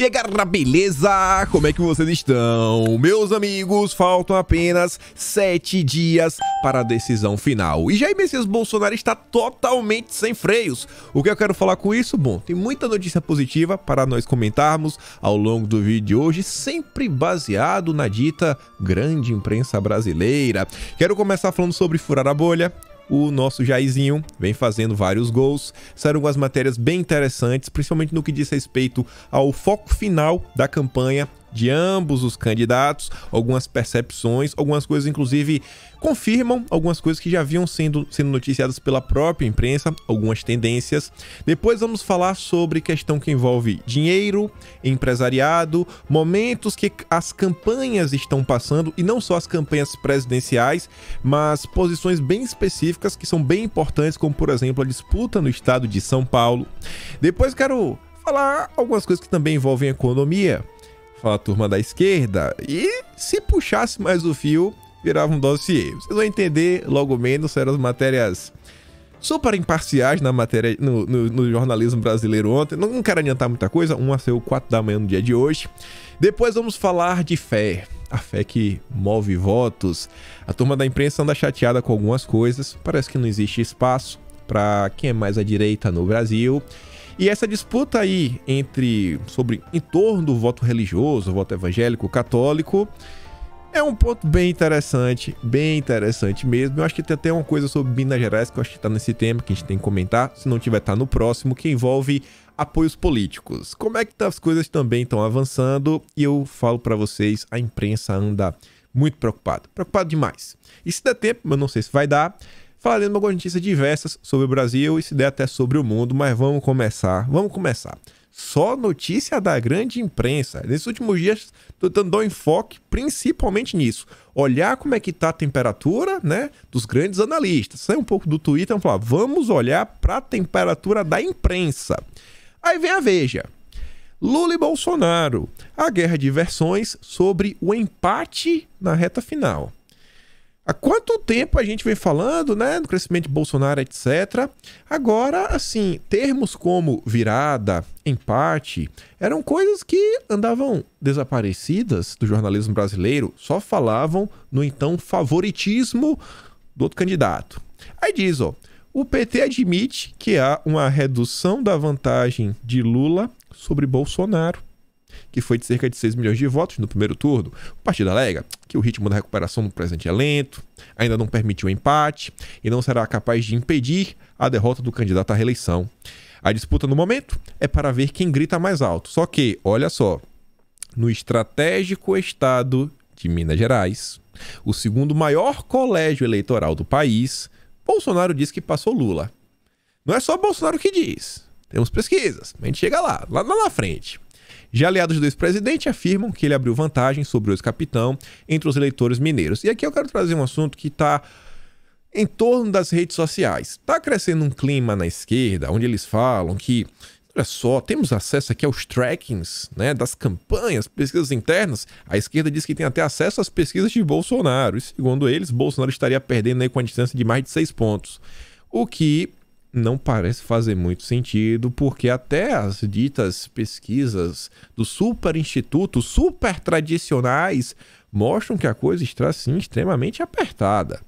E aí, galera, beleza? Como é que vocês estão? Meus amigos, faltam apenas sete dias para a decisão final. E já aí, Messias Bolsonaro está totalmente sem freios. O que eu quero falar com isso? Bom, tem muita notícia positiva para nós comentarmos ao longo do vídeo de hoje, sempre baseado na dita grande imprensa brasileira. Quero começar falando sobre furar a bolha, o nosso Jairzinho vem fazendo vários gols. Saíram algumas matérias bem interessantes, principalmente no que diz respeito ao foco final da campanha de ambos os candidatos, algumas percepções, algumas coisas inclusive confirmam algumas coisas que já haviam sendo, sendo noticiadas pela própria imprensa, algumas tendências. Depois vamos falar sobre questão que envolve dinheiro, empresariado, momentos que as campanhas estão passando e não só as campanhas presidenciais, mas posições bem específicas que são bem importantes, como por exemplo a disputa no estado de São Paulo. Depois quero falar algumas coisas que também envolvem economia fala a turma da esquerda, e se puxasse mais o fio, virava um dossiê. Vocês vão entender logo menos, eram as matérias super imparciais na matéria no, no, no, jornalismo brasileiro ontem. Não, não quero adiantar muita coisa, um a ser o 4 da manhã no dia de hoje. Depois vamos falar de fé. A fé que move votos. A turma da imprensa anda chateada com algumas coisas. Parece que não existe espaço para quem é mais à direita no Brasil. E essa disputa aí entre sobre em torno do voto religioso, voto evangélico, católico, é um ponto bem interessante, bem interessante mesmo. Eu acho que tem até uma coisa sobre Minas Gerais que eu acho que tá nesse tema que a gente tem que comentar, se não tiver tá no próximo, que envolve apoios políticos. Como é que tá, as coisas também estão avançando? E eu falo para vocês, a imprensa anda muito preocupada, preocupado demais. E se der tempo, eu não sei se vai dar, Falaremos algumas notícias diversas sobre o Brasil e se der até sobre o mundo, mas vamos começar. Vamos começar. Só notícia da grande imprensa. Nesses últimos dias, estou dando um enfoque principalmente nisso. Olhar como é que está a temperatura né, dos grandes analistas. Sai um pouco do Twitter e falar, vamos olhar para a temperatura da imprensa. Aí vem a Veja. Lula e Bolsonaro. A guerra de versões sobre o empate na reta final. Há quanto tempo a gente vem falando, né, do crescimento de Bolsonaro, etc. Agora, assim, termos como virada, empate, eram coisas que andavam desaparecidas do jornalismo brasileiro, só falavam no então favoritismo do outro candidato. Aí diz, ó, o PT admite que há uma redução da vantagem de Lula sobre Bolsonaro que foi de cerca de 6 milhões de votos no primeiro turno. O partido alega que o ritmo da recuperação no presente é lento, ainda não permitiu empate e não será capaz de impedir a derrota do candidato à reeleição. A disputa no momento é para ver quem grita mais alto. Só que, olha só, no estratégico estado de Minas Gerais, o segundo maior colégio eleitoral do país, Bolsonaro diz que passou Lula. Não é só Bolsonaro que diz. Temos pesquisas, a gente chega lá, lá na frente. Já aliados do ex-presidente afirmam que ele abriu vantagem sobre o ex-capitão entre os eleitores mineiros. E aqui eu quero trazer um assunto que está em torno das redes sociais. Está crescendo um clima na esquerda onde eles falam que Olha só, temos acesso aqui aos trackings né, das campanhas, pesquisas internas. A esquerda diz que tem até acesso às pesquisas de Bolsonaro. E segundo eles, Bolsonaro estaria perdendo aí com a distância de mais de seis pontos. O que não parece fazer muito sentido, porque até as ditas pesquisas do super instituto, super tradicionais, mostram que a coisa está sim extremamente apertada.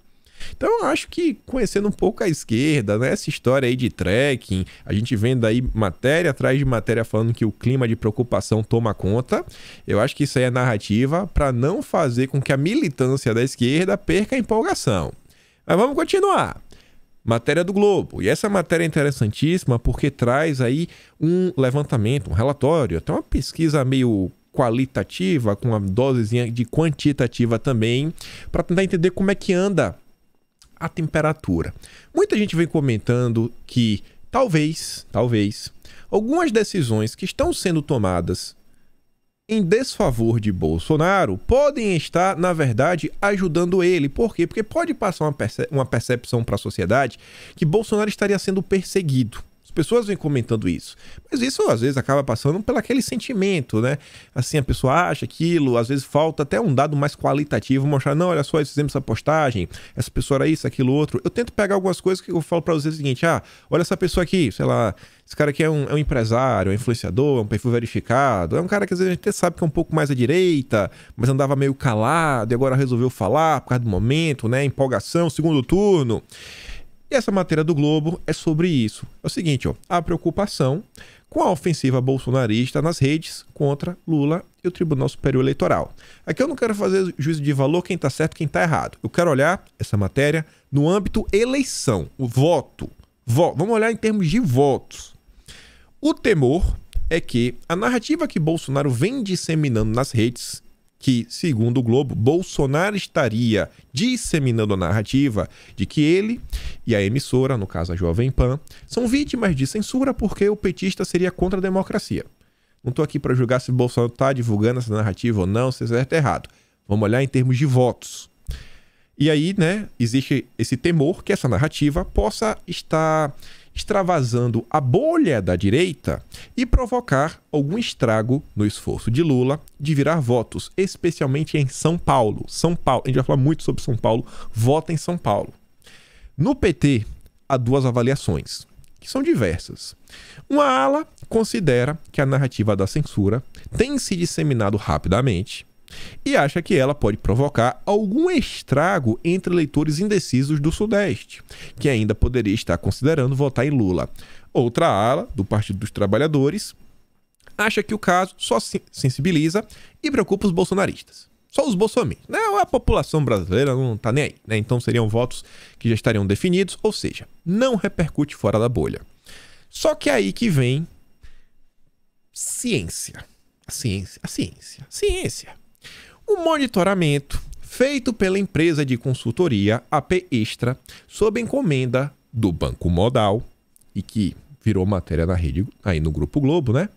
Então eu acho que conhecendo um pouco a esquerda, né, essa história aí de trekking, a gente vendo aí matéria atrás de matéria falando que o clima de preocupação toma conta, eu acho que isso aí é narrativa para não fazer com que a militância da esquerda perca a empolgação. Mas vamos continuar matéria do Globo. E essa matéria é interessantíssima porque traz aí um levantamento, um relatório, até uma pesquisa meio qualitativa, com uma dosezinha de quantitativa também, para tentar entender como é que anda a temperatura. Muita gente vem comentando que talvez, talvez, algumas decisões que estão sendo tomadas em desfavor de Bolsonaro podem estar, na verdade, ajudando ele. Por quê? Porque pode passar uma, uma percepção para a sociedade que Bolsonaro estaria sendo perseguido pessoas vêm comentando isso. Mas isso às vezes acaba passando pelo aquele sentimento, né? Assim, a pessoa acha aquilo, às vezes falta até um dado mais qualitativo, mostrar, não, olha só, fizemos essa postagem, essa pessoa era isso, aquilo, outro. Eu tento pegar algumas coisas que eu falo para vocês o seguinte, ah, olha essa pessoa aqui, sei lá, esse cara aqui é um, é um empresário, é um influenciador, é um perfil verificado, é um cara que às vezes a gente até sabe que é um pouco mais à direita, mas andava meio calado e agora resolveu falar por causa do momento, né? Empolgação, segundo turno. E essa matéria do Globo é sobre isso. É o seguinte, ó, a preocupação com a ofensiva bolsonarista nas redes contra Lula e o Tribunal Superior Eleitoral. Aqui eu não quero fazer juízo de valor quem está certo, quem está errado. Eu quero olhar essa matéria no âmbito eleição, o voto. Vo Vamos olhar em termos de votos. O temor é que a narrativa que Bolsonaro vem disseminando nas redes que, segundo o Globo, Bolsonaro estaria disseminando a narrativa de que ele e a emissora, no caso a Jovem Pan, são vítimas de censura porque o petista seria contra a democracia. Não estou aqui para julgar se Bolsonaro está divulgando essa narrativa ou não, se é certo ou errado. Vamos olhar em termos de votos. E aí, né, existe esse temor que essa narrativa possa estar extravasando a bolha da direita e provocar algum estrago no esforço de Lula de virar votos, especialmente em São Paulo. São Paulo, a gente vai falar muito sobre São Paulo, vota em São Paulo. No PT, há duas avaliações, que são diversas. Uma ala considera que a narrativa da censura tem se disseminado rapidamente e acha que ela pode provocar algum estrago entre eleitores indecisos do Sudeste, que ainda poderia estar considerando votar em Lula. Outra ala, do Partido dos Trabalhadores, acha que o caso só sensibiliza e preocupa os bolsonaristas. Só os bolsonaristas, Né? A população brasileira não está nem aí. Né? Então seriam votos que já estariam definidos, ou seja, não repercute fora da bolha. Só que aí que vem ciência. A ciência, a ciência, a ciência. O monitoramento feito pela empresa de consultoria AP Extra sob encomenda do Banco Modal e que virou matéria na rede aí no Grupo Globo, né?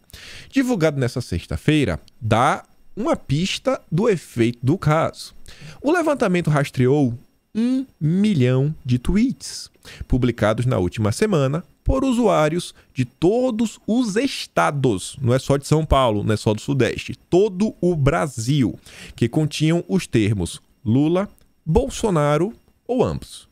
Divulgado nessa sexta-feira, dá uma pista do efeito do caso. O levantamento rastreou um milhão de tweets publicados na última semana por usuários de todos os estados, não é só de São Paulo, não é só do Sudeste, todo o Brasil, que continham os termos Lula, Bolsonaro ou ambos.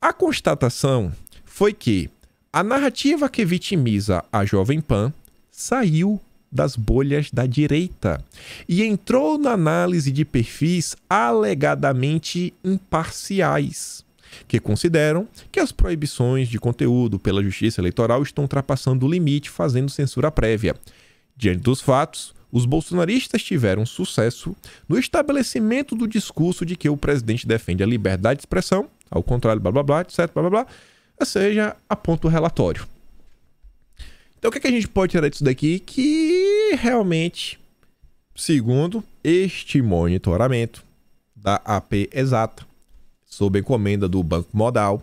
A constatação foi que a narrativa que vitimiza a Jovem Pan saiu das bolhas da direita e entrou na análise de perfis alegadamente imparciais que consideram que as proibições de conteúdo pela Justiça Eleitoral estão ultrapassando o limite, fazendo censura prévia. Diante dos fatos, os bolsonaristas tiveram sucesso no estabelecimento do discurso de que o presidente defende a liberdade de expressão, ao contrário, blá blá blá, etc, blá blá blá, ou seja, aponta o relatório. Então o que, é que a gente pode tirar disso daqui? Que realmente, segundo este monitoramento da AP Exata, sob encomenda do Banco Modal,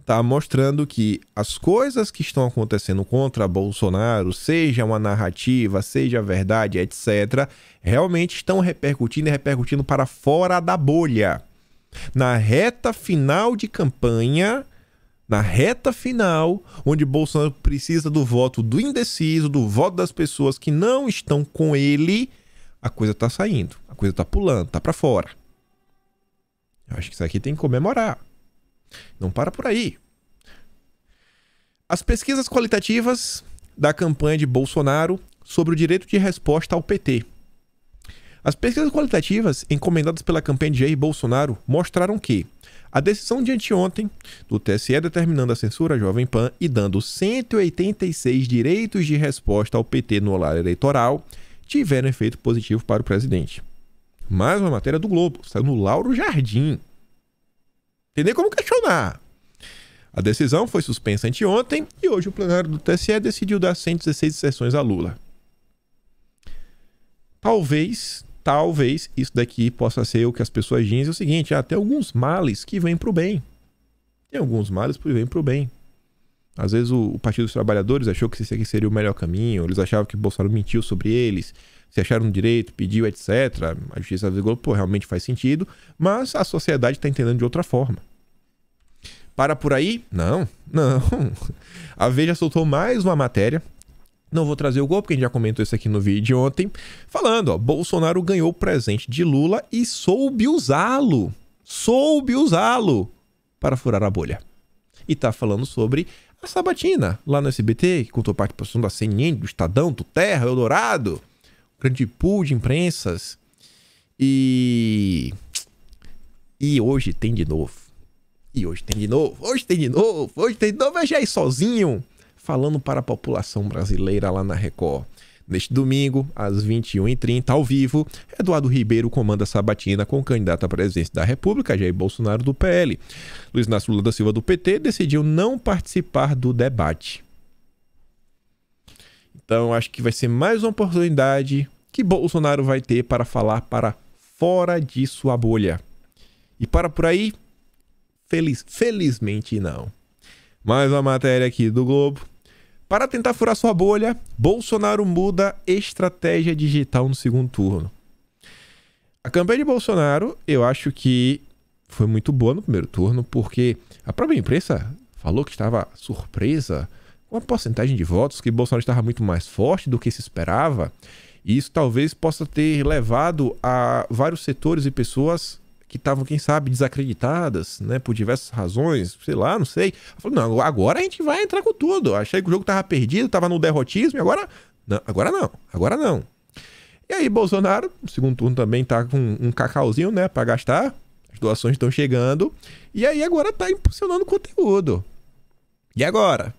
está mostrando que as coisas que estão acontecendo contra Bolsonaro, seja uma narrativa, seja verdade, etc., realmente estão repercutindo e repercutindo para fora da bolha. Na reta final de campanha, na reta final, onde Bolsonaro precisa do voto do indeciso, do voto das pessoas que não estão com ele, a coisa tá saindo, a coisa tá pulando, tá para fora. Eu acho que isso aqui tem que comemorar. Não para por aí. As pesquisas qualitativas da campanha de Bolsonaro sobre o direito de resposta ao PT. As pesquisas qualitativas encomendadas pela campanha de Jair Bolsonaro mostraram que a decisão de anteontem do TSE determinando a censura à Jovem Pan e dando 186 direitos de resposta ao PT no horário eleitoral tiveram efeito positivo para o presidente. Mais uma matéria do Globo. Saiu no Lauro Jardim. Tem nem como questionar. A decisão foi suspensa anteontem e hoje o plenário do TSE decidiu dar 116 sessões a Lula. Talvez, talvez isso daqui possa ser o que as pessoas dizem é o seguinte: ah, tem alguns males que vêm para o bem. Tem alguns males que vêm para o bem. Às vezes o, o, Partido dos Trabalhadores achou que esse aqui seria o melhor caminho, eles achavam que Bolsonaro mentiu sobre eles, se acharam direito, pediu, etc. A justiça avisou, pô, realmente faz sentido, mas a sociedade está entendendo de outra forma. Para por aí? Não, não. A Veja soltou mais uma matéria. Não vou trazer o gol, porque a gente já comentou isso aqui no vídeo ontem. Falando, ó, Bolsonaro ganhou o presente de Lula e soube usá-lo. Soube usá-lo para furar a bolha. E tá falando sobre a sabatina lá no SBT, que contou parte da CNN, do Estadão, do Terra, Eldorado, um grande pool de imprensas. E. E hoje tem de novo. E hoje tem de novo, hoje tem de novo, hoje tem de novo. Veja aí sozinho, falando para a população brasileira lá na Record. Neste domingo, às 21h30, ao vivo, Eduardo Ribeiro comanda sabatina com o candidato à presidência da República, Jair Bolsonaro, do PL. Luiz Inácio Lula da Silva, do PT, decidiu não participar do debate. Então, acho que vai ser mais uma oportunidade que Bolsonaro vai ter para falar para fora de sua bolha. E para por aí, feliz, felizmente não. Mais uma matéria aqui do Globo. Para tentar furar sua bolha, Bolsonaro muda estratégia digital no segundo turno. A campanha de Bolsonaro, eu acho que foi muito boa no primeiro turno, porque a própria imprensa falou que estava surpresa com a porcentagem de votos, que Bolsonaro estava muito mais forte do que se esperava. E isso talvez possa ter levado a vários setores e pessoas que estavam, quem sabe, desacreditadas, né, por diversas razões, sei lá, não sei. Falei, não, agora a gente vai entrar com tudo. Achei que o jogo tava perdido, tava no derrotismo, e agora não, agora não, agora não. E aí Bolsonaro, no segundo turno também tá com um cacauzinho, né, para gastar. As doações estão chegando, e aí agora tá impulsionando conteúdo. E agora?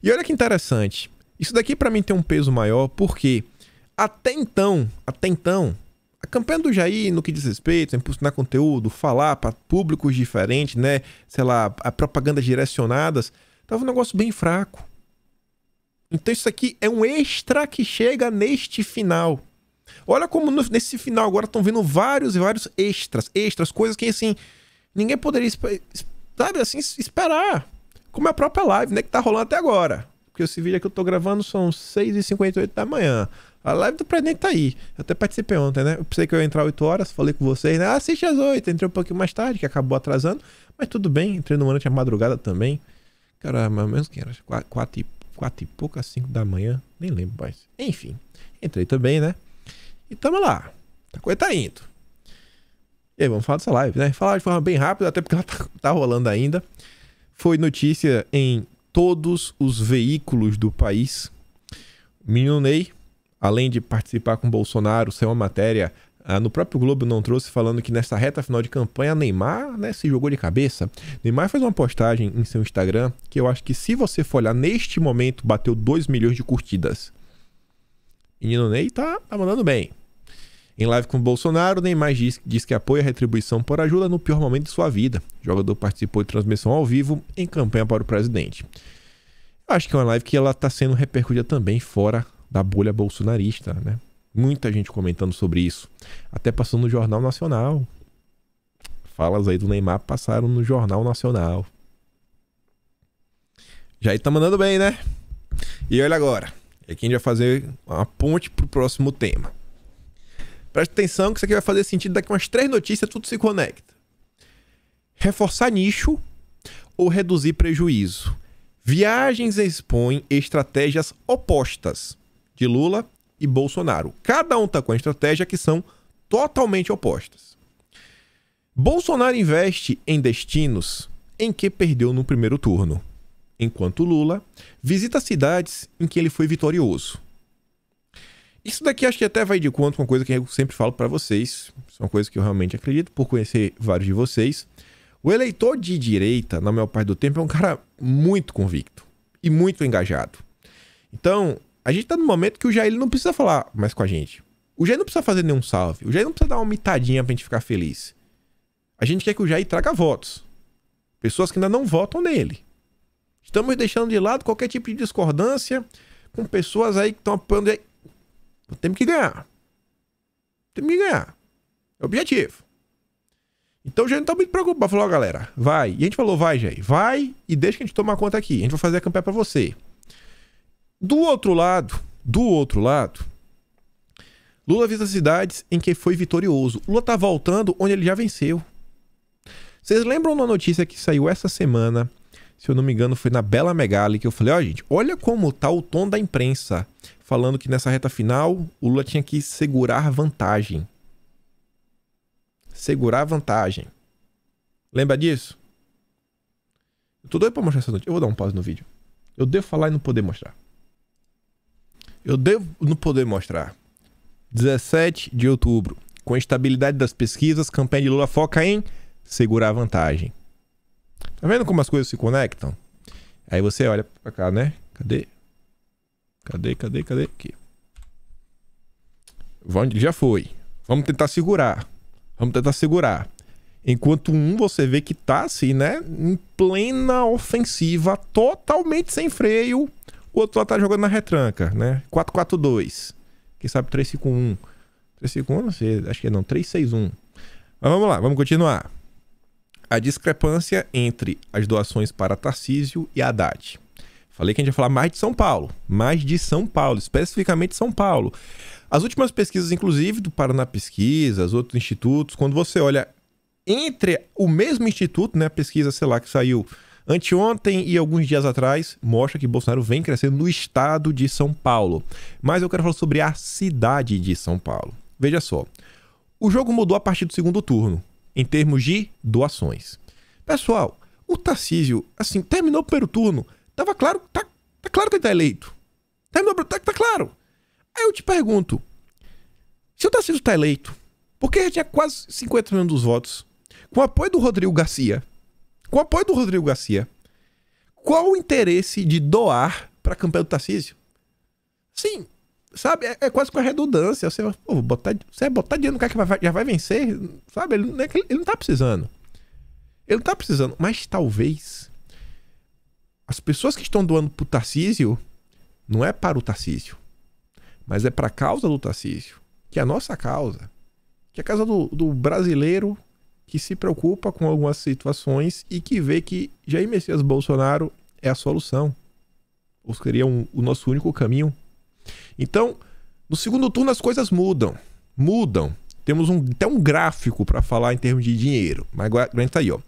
E olha que interessante. Isso daqui para mim tem um peso maior, porque até então, até então, a campanha do Jair, no que diz respeito a impulsionar conteúdo, falar para públicos diferentes, né? Sei lá, a propaganda direcionadas, tava um negócio bem fraco. Então isso aqui é um extra que chega neste final. Olha como no, nesse final agora estão vindo vários e vários extras, extras, coisas que assim, ninguém poderia, sabe assim, esperar. Como é a própria live, né, que tá rolando até agora. Porque esse vídeo que eu tô gravando são 6h58 da manhã. A live do Presidente tá aí. Eu até participei ontem, né? Eu pensei que eu ia entrar 8 horas, falei com vocês, né? assiste às 8, entrei um pouquinho mais tarde, que acabou atrasando. Mas tudo bem, entrei no durante a madrugada também. Cara, mais ou menos que era? 4, e, 4 e pouco, às 5 da manhã. Nem lembro mais. Enfim, entrei também, né? E tamo lá. A coisa tá indo. E aí, vamos falar dessa live, né? Falar de forma bem rápida, até porque ela tá, tá rolando ainda. Foi notícia em todos os veículos do país. Menino Ney além de participar com Bolsonaro, ser é uma matéria ah, no próprio Globo não trouxe falando que nessa reta final de campanha Neymar né, se jogou de cabeça. Neymar fez uma postagem em seu Instagram que eu acho que se você for olhar neste momento bateu 2 milhões de curtidas. Menino Ney tá, tá mandando bem. Em live com Bolsonaro, Neymar diz, diz que apoia a retribuição por ajuda no pior momento de sua vida. O jogador participou de transmissão ao vivo em campanha para o presidente. Acho que é uma live que ela está sendo repercutida também fora da bolha bolsonarista, né? Muita gente comentando sobre isso. Até passou no Jornal Nacional. Falas aí do Neymar passaram no Jornal Nacional. Jair tá mandando bem, né? E olha agora. é a gente vai fazer uma ponte pro próximo tema. Presta atenção que isso aqui vai fazer sentido daqui umas três notícias, tudo se conecta. Reforçar nicho ou reduzir prejuízo. Viagens expõem estratégias opostas de Lula e Bolsonaro. Cada um está com a estratégia que são totalmente opostas. Bolsonaro investe em destinos em que perdeu no primeiro turno, enquanto Lula visita cidades em que ele foi vitorioso. Isso daqui acho que até vai de conta com uma coisa que eu sempre falo para vocês, isso é uma coisa que eu realmente acredito por conhecer vários de vocês. O eleitor de direita, na maior parte do tempo, é um cara muito convicto e muito engajado. Então, a gente tá no momento que o Jair não precisa falar mais com a gente. O Jair não precisa fazer nenhum salve. O Jair não precisa dar uma mitadinha pra gente ficar feliz. A gente quer que o Jair traga votos. Pessoas que ainda não votam nele. Estamos deixando de lado qualquer tipo de discordância com pessoas aí que estão apoiando. Temos que ganhar. Temos que ganhar. É o objetivo. Então o Jair não tá muito preocupado. Falou, galera, vai. E a gente falou, vai, Jair. Vai e deixa que a gente tomar conta aqui. A gente vai fazer a campanha pra você. Do outro lado, do outro lado, Lula visita cidades em que foi vitorioso. Lula tá voltando onde ele já venceu. Vocês lembram da notícia que saiu essa semana? Se eu não me engano, foi na Bela Megali que eu falei, ó, oh, gente, olha como tá o tom da imprensa falando que nessa reta final o Lula tinha que segurar vantagem. Segurar vantagem. Lembra disso? Eu tô doido pra mostrar essa notícia. Eu vou dar um pause no vídeo. Eu devo falar e não poder mostrar. Eu devo não poder mostrar. 17 de outubro. Com a estabilidade das pesquisas, campanha de Lula foca em segurar a vantagem. Tá vendo como as coisas se conectam? Aí você olha pra cá, né? Cadê? Cadê, cadê, cadê? Aqui. Já foi. Vamos tentar segurar. Vamos tentar segurar. Enquanto um você vê que tá assim, né? Em plena ofensiva, totalmente sem freio. O outro lado tá jogando na retranca, né? 4-4-2. Quem sabe 3-5-1. 3-5-1, não sei, acho que não, 3-6-1. Mas vamos lá, vamos continuar. A discrepância entre as doações para Tarcísio e Haddad. Falei que a gente ia falar mais de São Paulo, mais de São Paulo, especificamente São Paulo. As últimas pesquisas, inclusive do Paraná Pesquisas, outros institutos, quando você olha entre o mesmo instituto, né, a pesquisa, sei lá, que saiu anteontem e alguns dias atrás, mostra que Bolsonaro vem crescendo no estado de São Paulo. Mas eu quero falar sobre a cidade de São Paulo. Veja só. O jogo mudou a partir do segundo turno, em termos de doações. Pessoal, o Tarcísio, assim, terminou o primeiro turno, tava claro, tá, tá claro que ele tá eleito. Terminou, tá, tá claro. Aí eu te pergunto, se o Tarcísio tá eleito, por que já tinha quase 50 mil dos votos, com o apoio do Rodrigo Garcia, com o apoio do Rodrigo Garcia, qual o interesse de doar para a campanha do Tarcísio? Sim, sabe? É, é quase com a redundância. Você vai, pô, botar, você vai botar dinheiro no cara que vai, já vai vencer, sabe? Ele, né, ele, não tá precisando. Ele não tá precisando, mas talvez as pessoas que estão doando pro Tarcísio não é para o Tarcísio, mas é para a causa do Tarcísio, que é a nossa causa, que é a causa do, do brasileiro que se preocupa com algumas situações e que vê que Jair Messias Bolsonaro é a solução. Ou seria um, o nosso único caminho. Então, no segundo turno as coisas mudam. Mudam. Temos um, até um gráfico para falar em termos de dinheiro. Mas agora está aí, ó.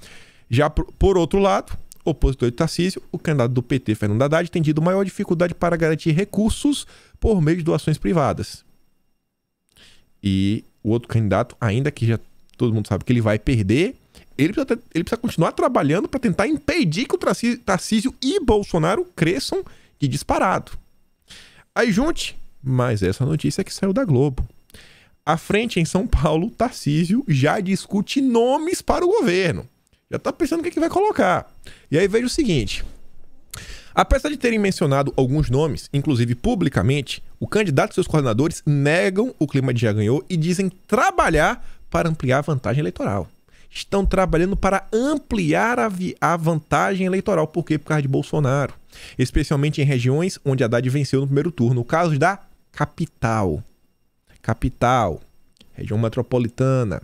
Já por, por outro lado, opositor de Tarcísio, o candidato do PT, Fernando Haddad, tem tido maior dificuldade para garantir recursos por meio de doações privadas. E o outro candidato, ainda que já todo mundo sabe que ele vai perder. Ele precisa, ele precisa continuar trabalhando para tentar impedir que o Tarcísio e Bolsonaro cresçam de disparado. Aí junte mais essa notícia que saiu da Globo. À frente, em São Paulo, Tarcísio já discute nomes para o governo. Já está pensando o que, é que vai colocar. E aí veja o seguinte: apesar de terem mencionado alguns nomes, inclusive publicamente, o candidato e seus coordenadores negam o clima de já ganhou e dizem trabalhar para ampliar a vantagem eleitoral. Estão trabalhando para ampliar a, a vantagem eleitoral. Por quê? Por causa de Bolsonaro. Especialmente em regiões onde Haddad venceu no primeiro turno. O caso da capital. Capital, região metropolitana.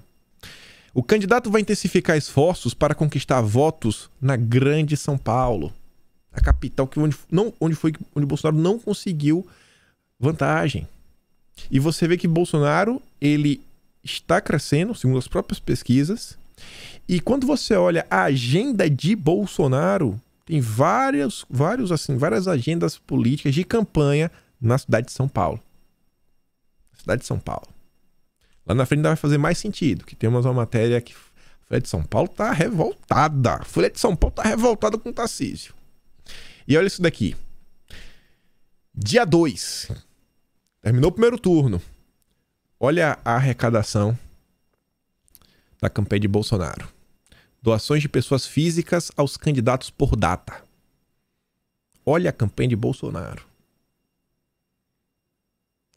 O candidato vai intensificar esforços para conquistar votos na grande São Paulo, a capital que onde, não, onde foi onde Bolsonaro não conseguiu vantagem. E você vê que Bolsonaro ele está crescendo, segundo as próprias pesquisas. E quando você olha a agenda de Bolsonaro, tem vários, vários assim, várias agendas políticas de campanha na cidade de São Paulo. Cidade de São Paulo. Lá na frente ainda vai fazer mais sentido, que temos uma matéria que a Folha de São Paulo tá revoltada. A Folha de São Paulo tá revoltada com o Tarcísio. E olha isso daqui. Dia 2. Terminou o primeiro turno. Olha a arrecadação da campanha de Bolsonaro. Doações de pessoas físicas aos candidatos por data. Olha a campanha de Bolsonaro.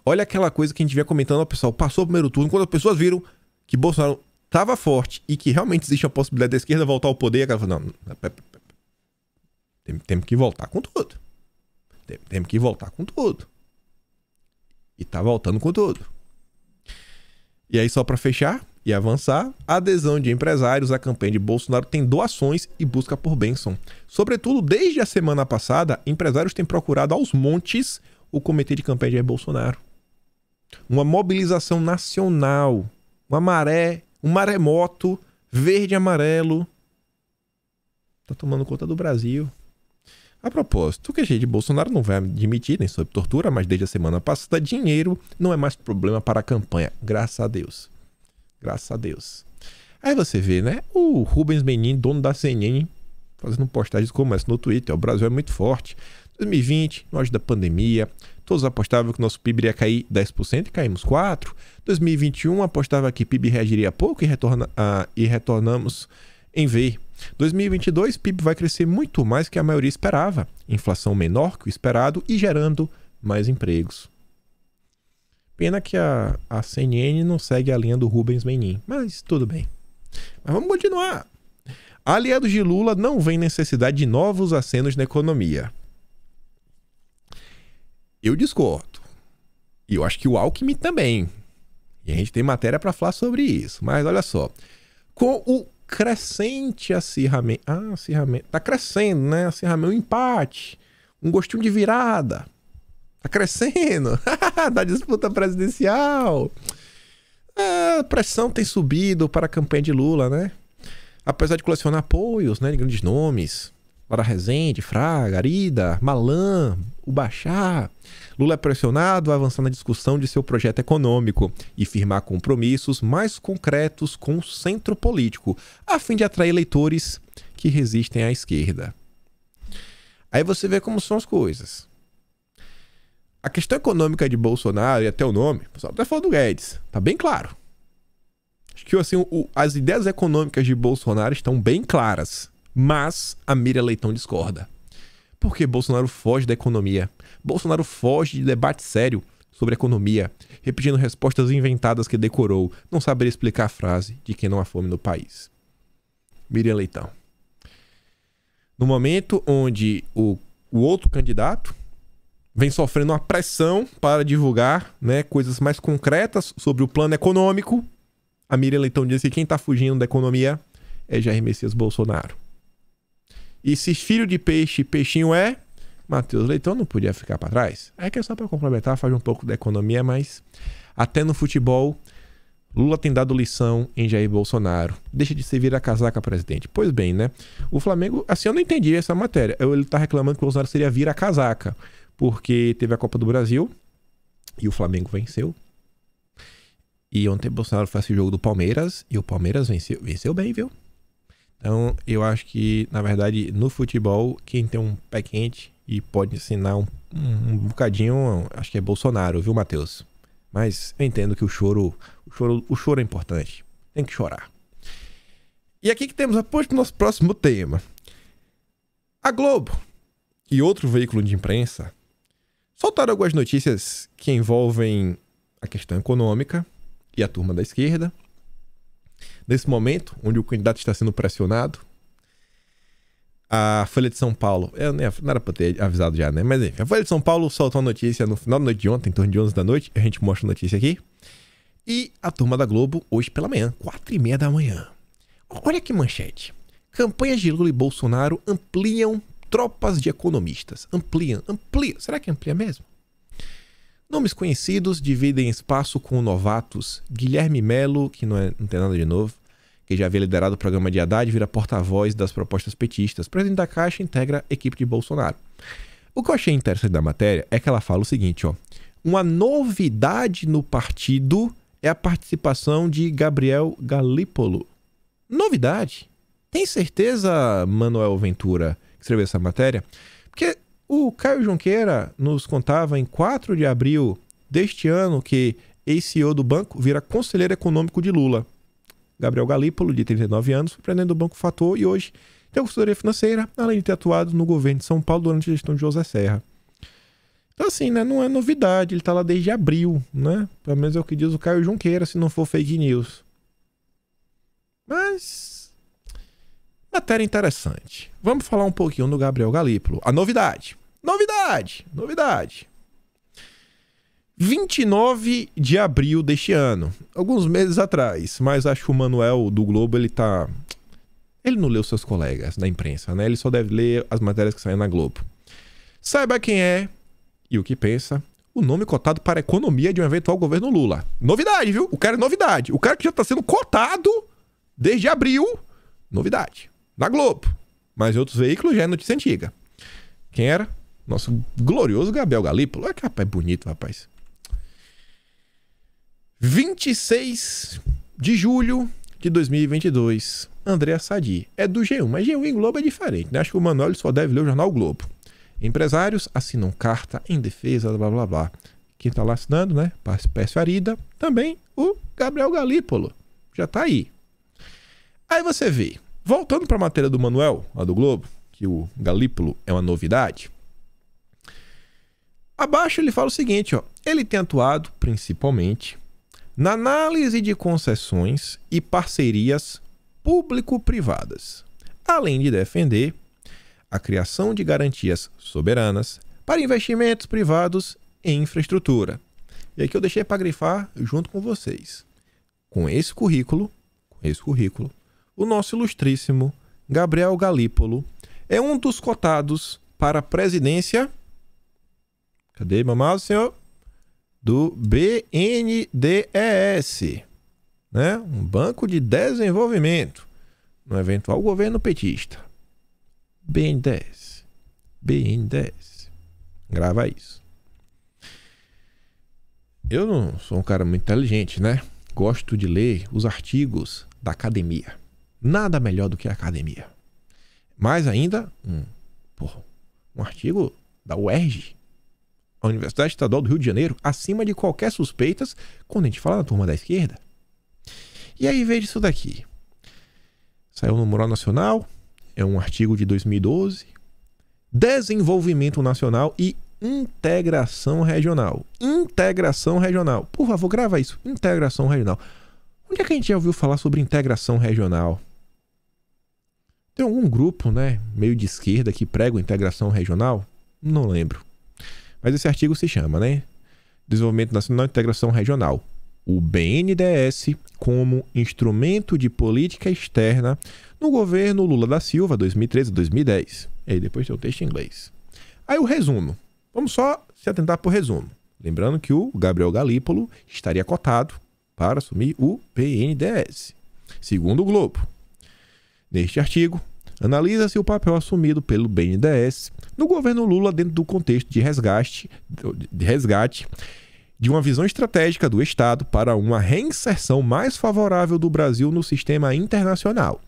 Olha aquela coisa que a gente vinha comentando ó, pessoal. Passou o primeiro turno, quando as pessoas viram que Bolsonaro estava forte e que realmente existe a possibilidade da esquerda voltar ao poder, a falou, não, temos que voltar com tudo. Temos que voltar com tudo. E tá voltando com tudo. E aí, só para fechar e avançar, adesão de empresários à campanha de Bolsonaro tem doações e busca por bênção. Sobretudo, desde a semana passada, empresários têm procurado aos montes o comitê de campanha de Bolsonaro. Uma mobilização nacional, uma maré, um maremoto verde e amarelo. Tá tomando conta do Brasil. A propósito, o que de Bolsonaro não vai admitir nem sob tortura, mas desde a semana passada, dinheiro não é mais problema para a campanha. Graças a Deus. Graças a Deus. Aí você vê, né? O Rubens Menin, dono da CNN, fazendo postagens como essa no Twitter. O Brasil é muito forte. 2020, no auge da pandemia, todos apostavam que nosso PIB iria cair 10% e caímos 4%. 2021, apostava que PIB reagiria pouco e, retorna, ah, e retornamos em V. 2022, PIB vai crescer muito mais que a maioria esperava, inflação menor que o esperado e gerando mais empregos. Pena que a, a CNN não segue a linha do Rubens Menin, mas tudo bem. Mas vamos continuar. Aliados de Lula não veem necessidade de novos acenos na economia. Eu discordo. E eu acho que o Alckmin também. E a gente tem matéria para falar sobre isso. Mas olha só. Com o crescente acirramento. Ah, acirramento. Tá crescendo, né? Acirramento, um empate, um gostinho de virada. Tá crescendo. da disputa presidencial. É, a pressão tem subido para a campanha de Lula, né? Apesar de colecionar apoios, né, de grandes nomes, para Rezende, Fraga, Arida, Malan, Ubachá. Lula é pressionado a avançar na discussão de seu projeto econômico e firmar compromissos mais concretos com o centro político, a fim de atrair eleitores que resistem à esquerda. Aí você vê como são as coisas. A questão econômica de Bolsonaro e até o nome, só até falou do Guedes, tá bem claro. Acho que assim, o, as ideias econômicas de Bolsonaro estão bem claras. Mas a Mira Leitão discorda. Porque Bolsonaro foge da economia. Bolsonaro foge de debate sério sobre economia, repetindo respostas inventadas que decorou, não saber explicar a frase de que não há fome no país. Miriam Leitão. No momento onde o, o outro candidato vem sofrendo uma pressão para divulgar né, coisas mais concretas sobre o plano econômico, a Miriam Leitão diz que quem está fugindo da economia é Jair Messias Bolsonaro. E se filho de peixe, peixinho é, Matheus Leitão não podia ficar para trás. É que é só para complementar, faz um pouco da economia, mas até no futebol, Lula tem dado lição em Jair Bolsonaro. Deixa de servir a casaca, presidente. Pois bem, né? O Flamengo, assim, eu não entendi essa matéria. Eu, ele está reclamando que o Bolsonaro seria vira casaca, porque teve a Copa do Brasil e o Flamengo venceu. E ontem o Bolsonaro fez o jogo do Palmeiras e o Palmeiras venceu, venceu bem, viu? Então, eu acho que, na verdade, no futebol, quem tem um pé quente e pode ensinar um, um, um bocadinho, acho que é Bolsonaro, viu, Matheus? Mas eu entendo que o choro, o choro, o choro é importante. Tem que chorar. E aqui que temos a post do nosso próximo tema. A Globo e outro veículo de imprensa soltaram algumas notícias que envolvem a questão econômica e a turma da esquerda Nesse momento, onde o candidato está sendo pressionado, a Folha de São Paulo. Eu nem, não era pra ter avisado já, né? Mas enfim, a Folha de São Paulo soltou uma notícia no final da noite de ontem, em torno de 11 da noite. A gente mostra a notícia aqui. E a turma da Globo, hoje pela manhã, 4 e meia da manhã. Olha que manchete. Campanhas de Lula e Bolsonaro ampliam tropas de economistas. Ampliam, ampliam. Será que amplia mesmo? Nomes conhecidos dividem espaço com novatos. Guilherme Melo, que não, é, não tem nada de novo, que já havia liderado o programa de Haddad, vira porta-voz das propostas petistas. Presidente da Caixa integra a equipe de Bolsonaro. O que eu achei interessante da matéria é que ela fala o seguinte, ó. Uma novidade no partido é a participação de Gabriel Galípolo. Novidade? Tem certeza, Manuel Ventura, que escreveu essa matéria? Porque o Caio Junqueira nos contava em 4 de abril deste ano que ex-CEO do banco vira conselheiro econômico de Lula. Gabriel Galípolo, de 39 anos, foi presidente do Banco Fator e hoje tem consultoria financeira, além de ter atuado no governo de São Paulo durante a gestão de José Serra. Então, assim, né, não é novidade, ele está lá desde abril, né? Pelo menos é o que diz o Caio Junqueira, se não for fake news. Mas Matéria interessante. Vamos falar um pouquinho do Gabriel Galípolo. A novidade. Novidade! Novidade! 29 de abril deste ano. Alguns meses atrás, mas acho que o Manuel do Globo, ele tá... Ele não leu seus colegas da imprensa, né? Ele só deve ler as matérias que saem na Globo. Saiba quem é e o que pensa o nome cotado para a economia de um eventual governo Lula. Novidade, viu? O cara é novidade. O cara que já está sendo cotado desde abril. Novidade da Globo, mas em outros veículos já é notícia antiga. Quem era? Nosso glorioso Gabriel Galípolo. Olha que rapaz bonito, rapaz. 26 de julho de 2022. Andréa Sadi. É do G1, mas G1 e Globo é diferente, né? Acho que o Manuel só deve ler o jornal Globo. Empresários assinam carta em defesa, blá blá blá. Quem tá lá assinando, né? Pécio Arida. Também o Gabriel Galípolo. Já tá aí. Aí você vê. Voltando para a matéria do Manuel, a do Globo, que o Galípolo é uma novidade. Abaixo ele fala o seguinte, ó. Ele tem atuado principalmente na análise de concessões e parcerias público-privadas, além de defender a criação de garantias soberanas para investimentos privados em infraestrutura. E aqui eu deixei para grifar junto com vocês. Com esse currículo, com esse currículo, o nosso ilustríssimo Gabriel Galípolo é um dos cotados para a presidência. Cadê, mamado, senhor? Do BNDES, né? um Banco de Desenvolvimento, no eventual governo petista. BNDES, BNDES. Grava isso. Eu não sou um cara muito inteligente, né? Gosto de ler os artigos da academia. Nada melhor do que a academia. Mais ainda, um, porra, um artigo da UERJ, a Universidade Estadual do Rio de Janeiro, acima de qualquer suspeitas quando a gente fala na turma da esquerda. E aí veja isso daqui. Saiu no Moral Nacional, é um artigo de 2012. Desenvolvimento Nacional e Integração Regional. Integração Regional. Por favor, grava isso. Integração Regional. Onde é que a gente já ouviu falar sobre integração regional? Tem algum grupo, né, meio de esquerda que prega integração regional? Não lembro. Mas esse artigo se chama, né? Desenvolvimento Nacional e Integração Regional. O BNDS como instrumento de política externa no governo Lula da Silva 2013 2010. E aí depois tem o texto em inglês. Aí o resumo. Vamos só se atentar para o resumo. Lembrando que o Gabriel Galípolo estaria cotado para assumir o PNDES. Segundo o Globo, neste artigo, analisa-se o papel assumido pelo BNDES no governo Lula dentro do contexto de resgate, de resgate de uma visão estratégica do Estado para uma reinserção mais favorável do Brasil no sistema internacional.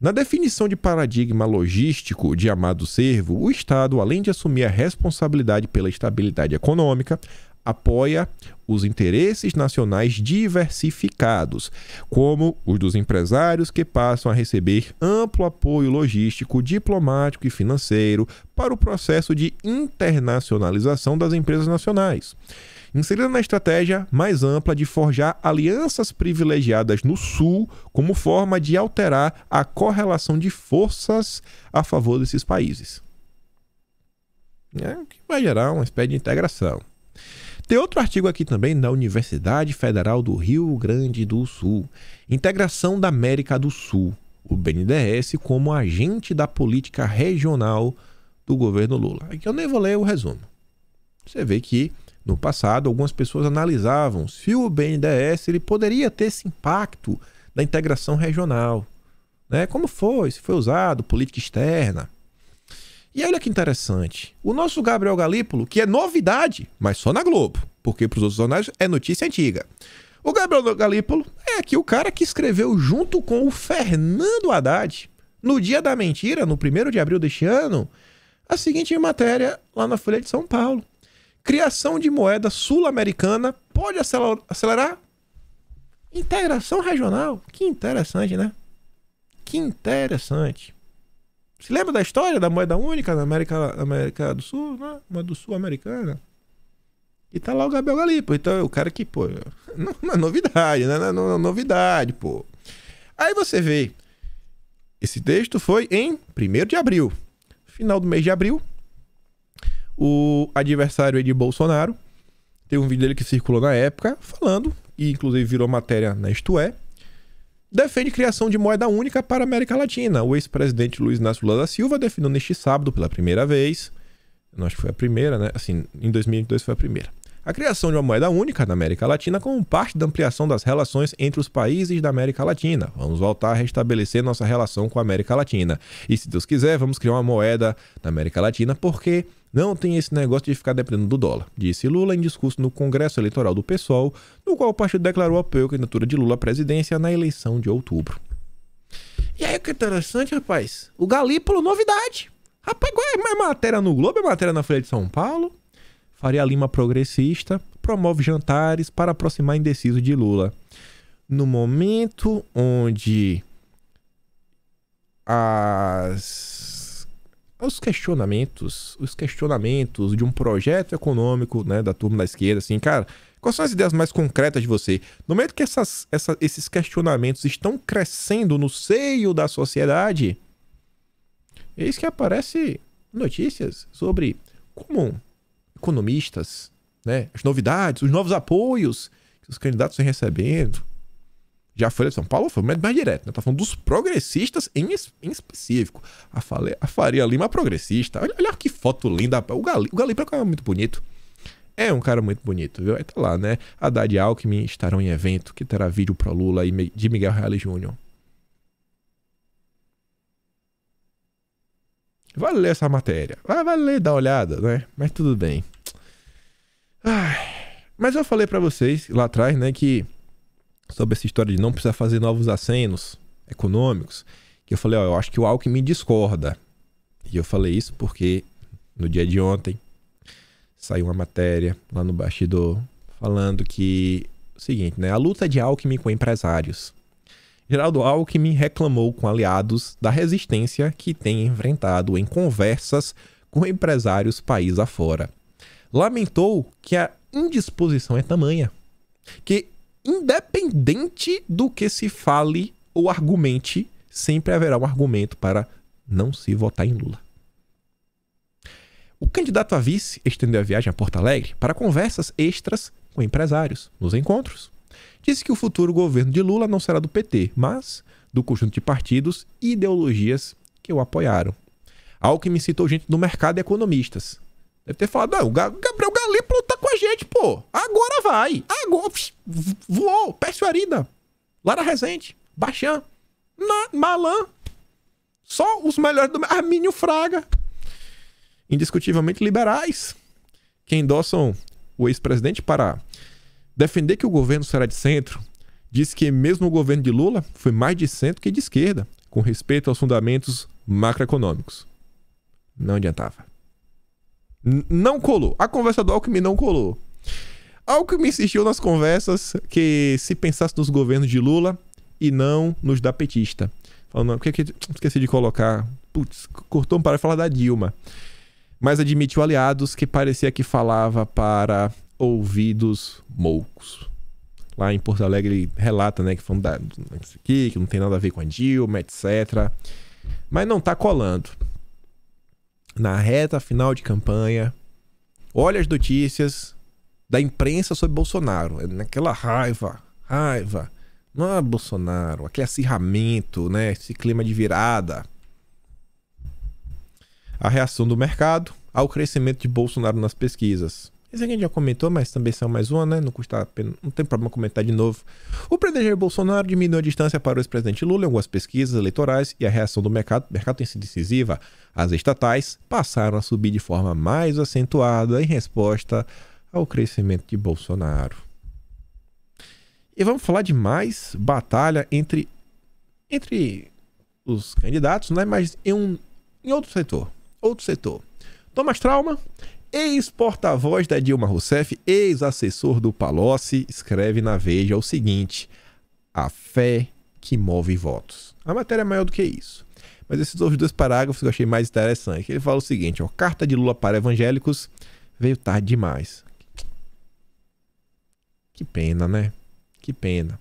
Na definição de paradigma logístico de Amado Servo, o Estado, além de assumir a responsabilidade pela estabilidade econômica, apoia os interesses nacionais diversificados, como os dos empresários que passam a receber amplo apoio logístico, diplomático e financeiro para o processo de internacionalização das empresas nacionais. Inserida na estratégia mais ampla de forjar alianças privilegiadas no Sul como forma de alterar a correlação de forças a favor desses países. É, que vai gerar uma espécie de integração. Tem outro artigo aqui também da Universidade Federal do Rio Grande do Sul. Integração da América do Sul, o BNDES como agente da política regional do governo Lula. Aqui eu nem vou ler o resumo. Você vê que no passado algumas pessoas analisavam se o BNDES ele poderia ter esse impacto da integração regional, né? Como foi, se foi usado, política externa. E olha que interessante. O nosso Gabriel Galípolo, que é novidade, mas só na Globo, porque para os outros jornais é notícia antiga. O Gabriel Galípolo é aqui o cara que escreveu junto com o Fernando Haddad, no dia da mentira, no 1 de abril deste ano, a seguinte matéria lá na Folha de São Paulo. Criação de moeda sul-americana pode acelerar integração regional. Que interessante, né? Que interessante. Se lembra da história da moeda única na América, América do Sul, né? Moeda do Sul americana. E tá lá o Gabriel Gali, pô. Então, é o cara que, pô, não, é novidade, né? Não, é, não, não, é novidade, pô. Aí você vê. Esse texto foi em 1 de abril. Final do mês de abril. O adversário de Bolsonaro. Tem um vídeo dele que circulou na época, falando, e inclusive virou matéria na Isto É defende criação de moeda única para a América Latina. O ex-presidente Luiz Inácio Lula da Silva definiu neste sábado pela primeira vez, eu acho que foi a primeira, né? Assim, em 2022 foi a primeira. A criação de uma moeda única na América Latina como parte da ampliação das relações entre os países da América Latina. Vamos voltar a restabelecer nossa relação com a América Latina. E se Deus quiser, vamos criar uma moeda na América Latina porque não tem esse negócio de ficar dependendo do dólar, disse Lula em discurso no Congresso Eleitoral do PSOL, no qual o partido declarou apoio à candidatura de Lula à presidência na eleição de outubro. E aí, o que é interessante, rapaz. O Galípolo, novidade. Rapaz, qual é mais matéria no Globo? É matéria na Folha de São Paulo? Faria Lima progressista promove jantares para aproximar indeciso de Lula. No momento onde as os questionamentos, os questionamentos de um projeto econômico, né, da turma da esquerda, assim, cara, quais são as ideias mais concretas de você? No momento que essas, essa, esses questionamentos estão crescendo no seio da sociedade, eis que aparece notícias sobre como economistas, né, as novidades, os novos apoios que os candidatos estão recebendo, já foi São Paulo foi muito mais direto, né? Tá falando dos progressistas em, em específico. A, Fale, a Faria Lima é progressista. Olha, olha, que foto linda. O Galipa o Gali, é um cara muito bonito. É um cara muito bonito, viu? Aí tá lá, né? Haddad e Alckmin estarão em evento que terá vídeo pro Lula e de Miguel Reale Júnior. Vale ler essa matéria. Ah, vale ler, dá uma olhada, né? Mas tudo bem. Ai. Mas eu falei para vocês lá atrás, né, que sobre essa história de não precisar fazer novos acenos econômicos, que eu falei, ó, eu acho que o Alckmin discorda. E eu falei isso porque no dia de ontem saiu uma matéria lá no bastidor falando que o seguinte, né, a luta de Alckmin com empresários. Geraldo Alckmin reclamou com aliados da resistência que tem enfrentado em conversas com empresários país afora. Lamentou que a indisposição é tamanha que independente do que se fale ou argumente, sempre haverá um argumento para não se votar em Lula. O candidato a vice estendeu a viagem a Porto Alegre para conversas extras com empresários nos encontros. Disse que o futuro governo de Lula não será do PT, mas do conjunto de partidos e ideologias que o apoiaram. Alckmin citou gente do mercado e economistas, Deve ter falado, não, o Gabriel Galípolo tá com a gente, pô. Agora vai. Agora. Voou. Pércio Arida. Lara Rezende. Baixan. Na, Malan. Só os melhores do. Arminio Fraga. Indiscutivelmente liberais. Que endossam o ex-presidente para defender que o governo será de centro. Diz que mesmo o governo de Lula foi mais de centro que de esquerda, com respeito aos fundamentos macroeconômicos. Não adiantava. Não colou. A conversa do Alckmin não colou. Alckmin insistiu nas conversas que se pensasse nos governos de Lula e não nos da petista. Falando, que, que esqueci de colocar? Putz, cortou um para falar da Dilma. Mas admitiu aliados que parecia que falava para ouvidos moucos. Lá em Porto Alegre ele relata, né, que falando da, aqui, que não tem nada a ver com a Dilma, etc. Mas não tá colando na reta final de campanha, olha as notícias da imprensa sobre Bolsonaro, é naquela raiva, raiva. Não é Bolsonaro, aquele acirramento, né? Esse clima de virada. A reação do mercado ao crescimento de Bolsonaro nas pesquisas. Esse aqui a gente já comentou, mas também são mais uma, né? Não custa não tem problema comentar de novo. O presidente Bolsonaro diminuiu a distância para o ex-presidente Lula em algumas pesquisas eleitorais e a reação do mercado, mercado tem sido decisiva. As estatais passaram a subir de forma mais acentuada em resposta ao crescimento de Bolsonaro. E vamos falar de mais batalha entre entre os candidatos, né? Mas em um em outro setor, outro setor. Thomas Trauma ex-porta-voz da Dilma Rousseff, ex-assessor do Palocci, escreve na Veja o seguinte: a fé que move votos. A matéria é maior do que isso. Mas esses outros dois parágrafos que eu achei mais interessante. Ele fala o seguinte: ó, carta de Lula para evangélicos veio tarde demais. Que pena, né? Que pena.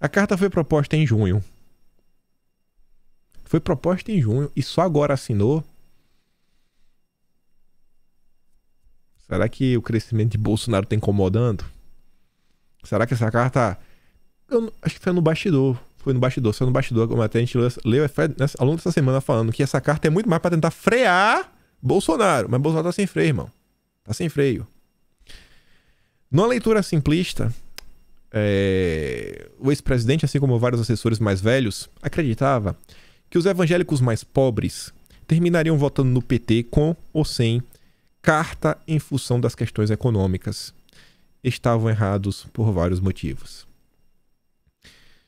A carta foi proposta em junho. Foi proposta em junho e só agora assinou Será que o crescimento de Bolsonaro está incomodando? Será que essa carta. Eu acho que foi no bastidor. Foi no bastidor, foi no bastidor, como até a gente leu é, ao longo dessa semana falando que essa carta é muito mais para tentar frear Bolsonaro. Mas Bolsonaro tá sem freio, irmão. Tá sem freio. Numa leitura simplista, é... o ex-presidente, assim como vários assessores mais velhos, acreditava que os evangélicos mais pobres terminariam votando no PT com ou sem carta em função das questões econômicas. Estavam errados por vários motivos.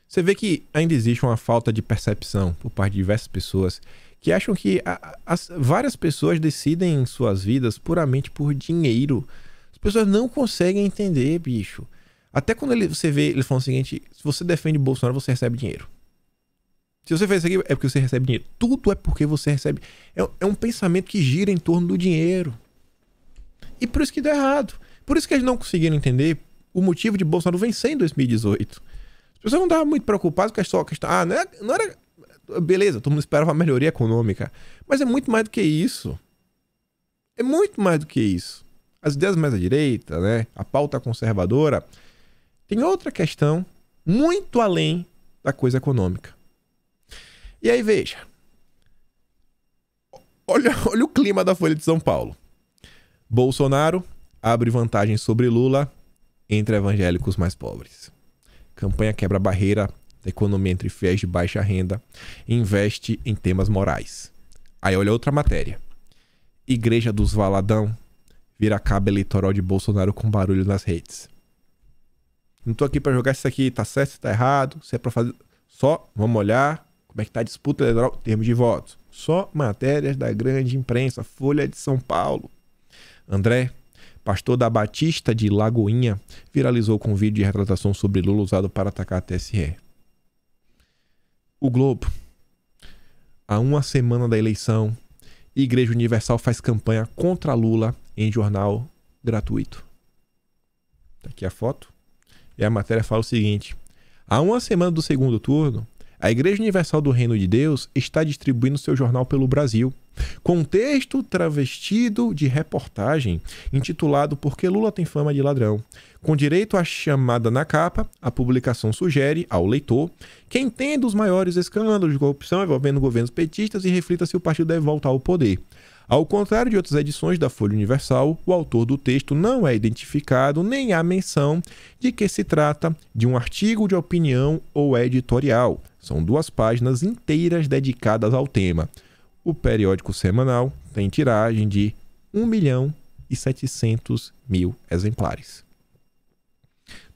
Você vê que ainda existe uma falta de percepção por parte de diversas pessoas que acham que a, as, várias pessoas decidem suas vidas puramente por dinheiro. As pessoas não conseguem entender, bicho. Até quando ele, você vê, ele fala o seguinte: se você defende Bolsonaro, você recebe dinheiro. Se você faz isso aqui, é porque você recebe dinheiro. Tudo é porque você recebe. É, é um pensamento que gira em torno do dinheiro. E por isso que deu errado. Por isso que eles não conseguiram entender o motivo de Bolsonaro vencer em 2018. As pessoas não estavam muito preocupadas com a questão. Ah, não era, é, não era. Beleza, todo mundo esperava uma melhoria econômica. Mas é muito mais do que isso. É muito mais do que isso. As ideias mais à direita, né? A pauta conservadora. Tem outra questão muito além da coisa econômica. E aí, veja. Olha, olha o clima da Folha de São Paulo. Bolsonaro abre vantagem sobre Lula entre evangélicos mais pobres. Campanha quebra barreira da economia entre fiéis de baixa renda e investe em temas morais. Aí olha outra matéria. Igreja dos Valadão vira cabo eleitoral de Bolsonaro com barulho nas redes. Não tô aqui para jogar isso aqui, tá certo, tá errado, se é pra fazer. Só vamos olhar como é que tá a disputa eleitoral em termos de votos. Só matérias da grande imprensa, Folha de São Paulo. André, pastor da Batista de Lagoinha, viralizou com um vídeo de retratação sobre Lula usado para atacar a TSE. O Globo. Há uma semana da eleição, Igreja Universal faz campanha contra Lula em jornal gratuito. Tá aqui a foto. E a matéria fala o seguinte: há uma semana do segundo turno, a Igreja Universal do Reino de Deus está distribuindo seu jornal pelo Brasil, com um texto travestido de reportagem intitulado Por que Lula tem fama de ladrão? Com direito à chamada na capa, a publicação sugere ao leitor que entenda os maiores escândalos de corrupção envolvendo governos petistas e reflita se o partido deve voltar ao poder. Ao contrário de outras edições da Folha Universal, o autor do texto não é identificado nem há menção de que se trata de um artigo de opinião ou editorial. São duas páginas inteiras dedicadas ao tema. O periódico semanal tem tiragem de 1 milhão e 700 mil exemplares.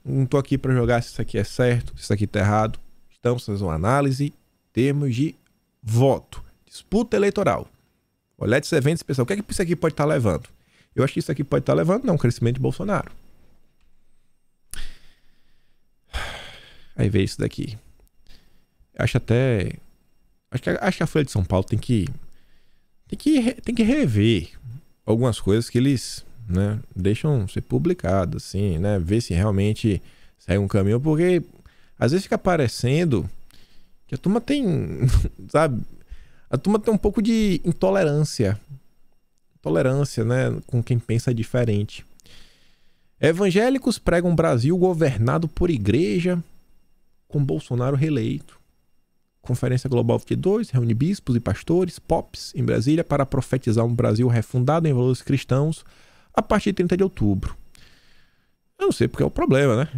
Não estou aqui para jogar se isso aqui é certo, se isso aqui está errado. Estamos fazendo uma análise em termos de voto, disputa eleitoral olhar esses eventos e pensar, o que é que isso aqui pode estar tá levando? Eu acho que isso aqui pode estar tá levando, não, um crescimento de Bolsonaro. Aí veio isso daqui. Acho até. Acho que, acho que a Folha de São Paulo tem que. Tem que, tem que rever algumas coisas que eles né, deixam ser publicadas, assim, né? Ver se realmente segue um caminho, porque às vezes fica parecendo que a turma tem, sabe, a turma tem um pouco de intolerância. Tolerância, né? Com quem pensa diferente. Evangélicos pregam Brasil governado por igreja, com Bolsonaro reeleito. Conferência Global 22 reúne bispos e pastores, POPs, em Brasília para profetizar um Brasil refundado em valores cristãos a partir de 30 de outubro. Eu não sei porque é o problema, né?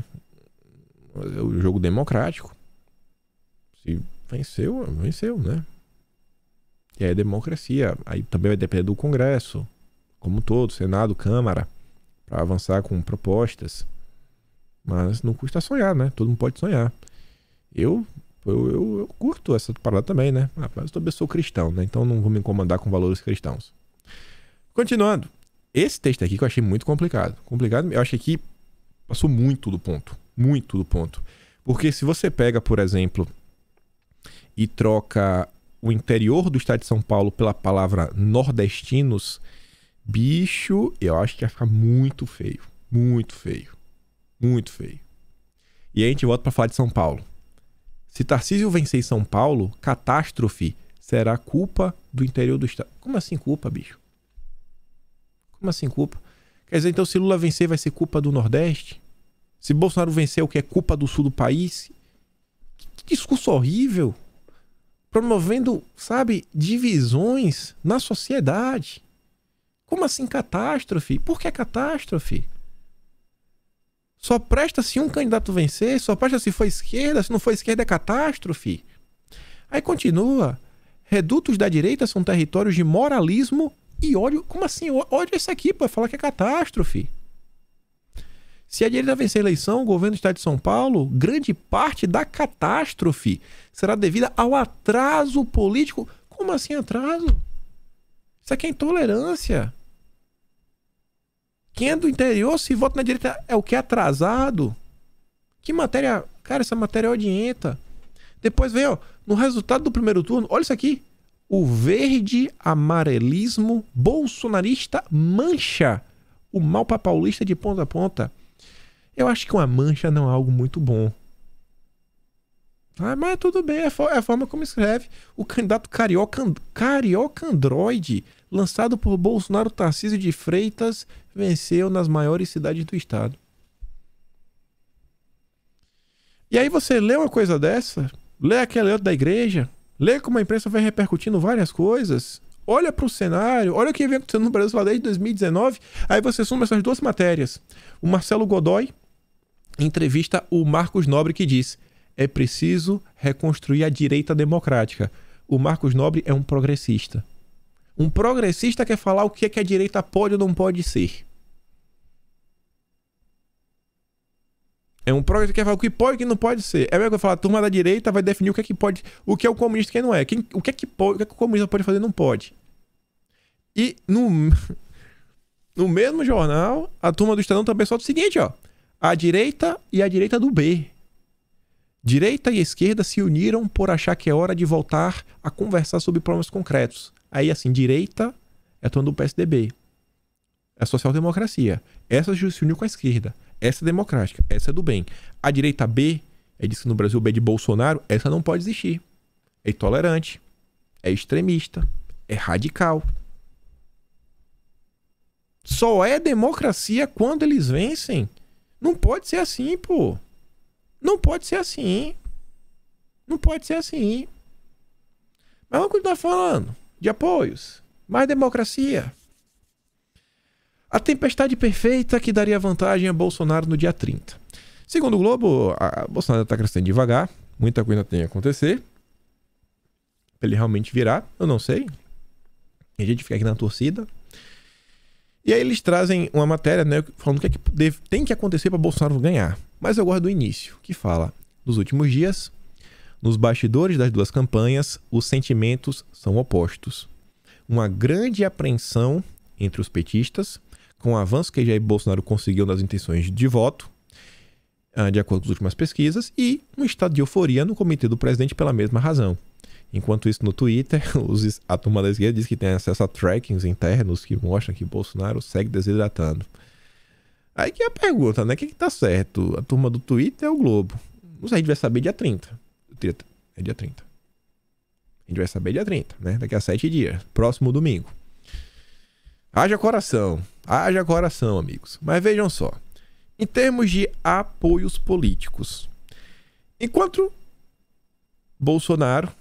É o jogo democrático. Se venceu, venceu, né? E aí é democracia. Aí também vai depender do Congresso, como todo, Senado, Câmara, para avançar com propostas. Mas não custa sonhar, né? Todo mundo pode sonhar. Eu eu, eu, eu, curto essa parada também, né? mas eu também sou cristão, né? Então não vou me incomodar com valores cristãos. Continuando. Esse texto aqui que eu achei muito complicado. Complicado, eu achei que passou muito do ponto. Muito do ponto. Porque se você pega, por exemplo, e troca o interior do estado de São Paulo pela palavra nordestinos, bicho, eu acho que ia ficar muito feio. Muito feio. Muito feio. E aí a gente volta para falar de São Paulo. Se Tarcísio vencer em São Paulo, catástrofe será culpa do interior do estado. Como assim culpa, bicho? Como assim culpa? Quer dizer, então se Lula vencer, vai ser culpa do Nordeste? Se Bolsonaro vencer, o que é culpa do sul do país? Que discurso horrível! promovendo, sabe, divisões na sociedade. Como assim catástrofe? Por que catástrofe? Só presta se um candidato vencer, só presta se for esquerda, se não for esquerda é catástrofe. Aí continua. Redutos da direita são territórios de moralismo e ódio. Como assim? Ódio é isso aqui, para falar que é catástrofe. Se a direita vencer a eleição, o governo do Estado de São Paulo, grande parte da catástrofe será devida ao atraso político. Como assim atraso? Isso aqui é intolerância. Quem é do interior, se vota na direita, é o que é atrasado. Que matéria. Cara, essa matéria é odienta. Depois vem, ó, no resultado do primeiro turno, olha isso aqui. O verde amarelismo bolsonarista mancha o mal para paulista de ponta a ponta. Eu acho que uma mancha não é algo muito bom. Ah, mas tudo bem, é, é a forma como escreve. O candidato carioca, carioca Android, lançado por Bolsonaro Tarcísio de Freitas, venceu nas maiores cidades do estado. E aí você lê uma coisa dessa, lê aquele outro da igreja, lê como a imprensa vai repercutindo várias coisas, olha para o cenário, olha o que vem acontecendo no Brasil lá desde 2019, aí você soma essas duas matérias. O Marcelo Godoy, entrevista o Marcos Nobre que diz: é preciso reconstruir a direita democrática. O Marcos Nobre é um progressista. Um progressista quer falar o que é que a direita pode ou não pode ser. É um progressista que quer falar o que pode e o que não pode ser. É mesmo que eu falar, a turma da direita vai definir o que é que pode, o que é o comunista e quem não é. Quem, o que é que pode, o que, é que o comunista pode fazer e não pode. E no, no mesmo jornal, a turma do Estadão também solta o seguinte, ó a direita e a direita do B. Direita e esquerda se uniram por achar que é hora de voltar a conversar sobre problemas concretos. Aí, assim, direita é tomando o PSDB. É social-democracia. Essa se uniu com a esquerda. Essa é democrática. Essa é do bem. A direita B, é disso no Brasil, B é de Bolsonaro, essa não pode existir. É intolerante. É extremista. É radical. Só é democracia quando eles vencem não pode ser assim, pô. Não pode ser assim. Não pode ser assim. Mas vamos continuar falando de apoios, mais democracia. A tempestade perfeita que daria vantagem a Bolsonaro no dia 30. Segundo o Globo, a Bolsonaro está crescendo devagar, muita coisa tem a acontecer. Pra ele realmente virar, eu não sei. A gente fica aqui na torcida, e aí eles trazem uma matéria, né, falando o que, é que deve, tem que acontecer para Bolsonaro ganhar. Mas eu gosto do início, que fala: nos últimos dias, nos bastidores das duas campanhas, os sentimentos são opostos. Uma grande apreensão entre os petistas, com o avanço que Jair Bolsonaro conseguiu nas intenções de voto, ah, de acordo com as últimas pesquisas, e um estado de euforia no comitê do presidente pela mesma razão. Enquanto isso, no Twitter, os, a turma da esquerda diz que tem acesso a trackings internos que mostram que Bolsonaro segue desidratando. Aí que é a pergunta, né? O que, que tá certo? A turma do Twitter é o Globo. Não sei, a gente vai saber dia 30. É dia 30. A gente vai saber dia 30, né? Daqui a 7 dias. Próximo domingo. Haja coração. Haja coração, amigos. Mas vejam só. Em termos de apoios políticos, enquanto Bolsonaro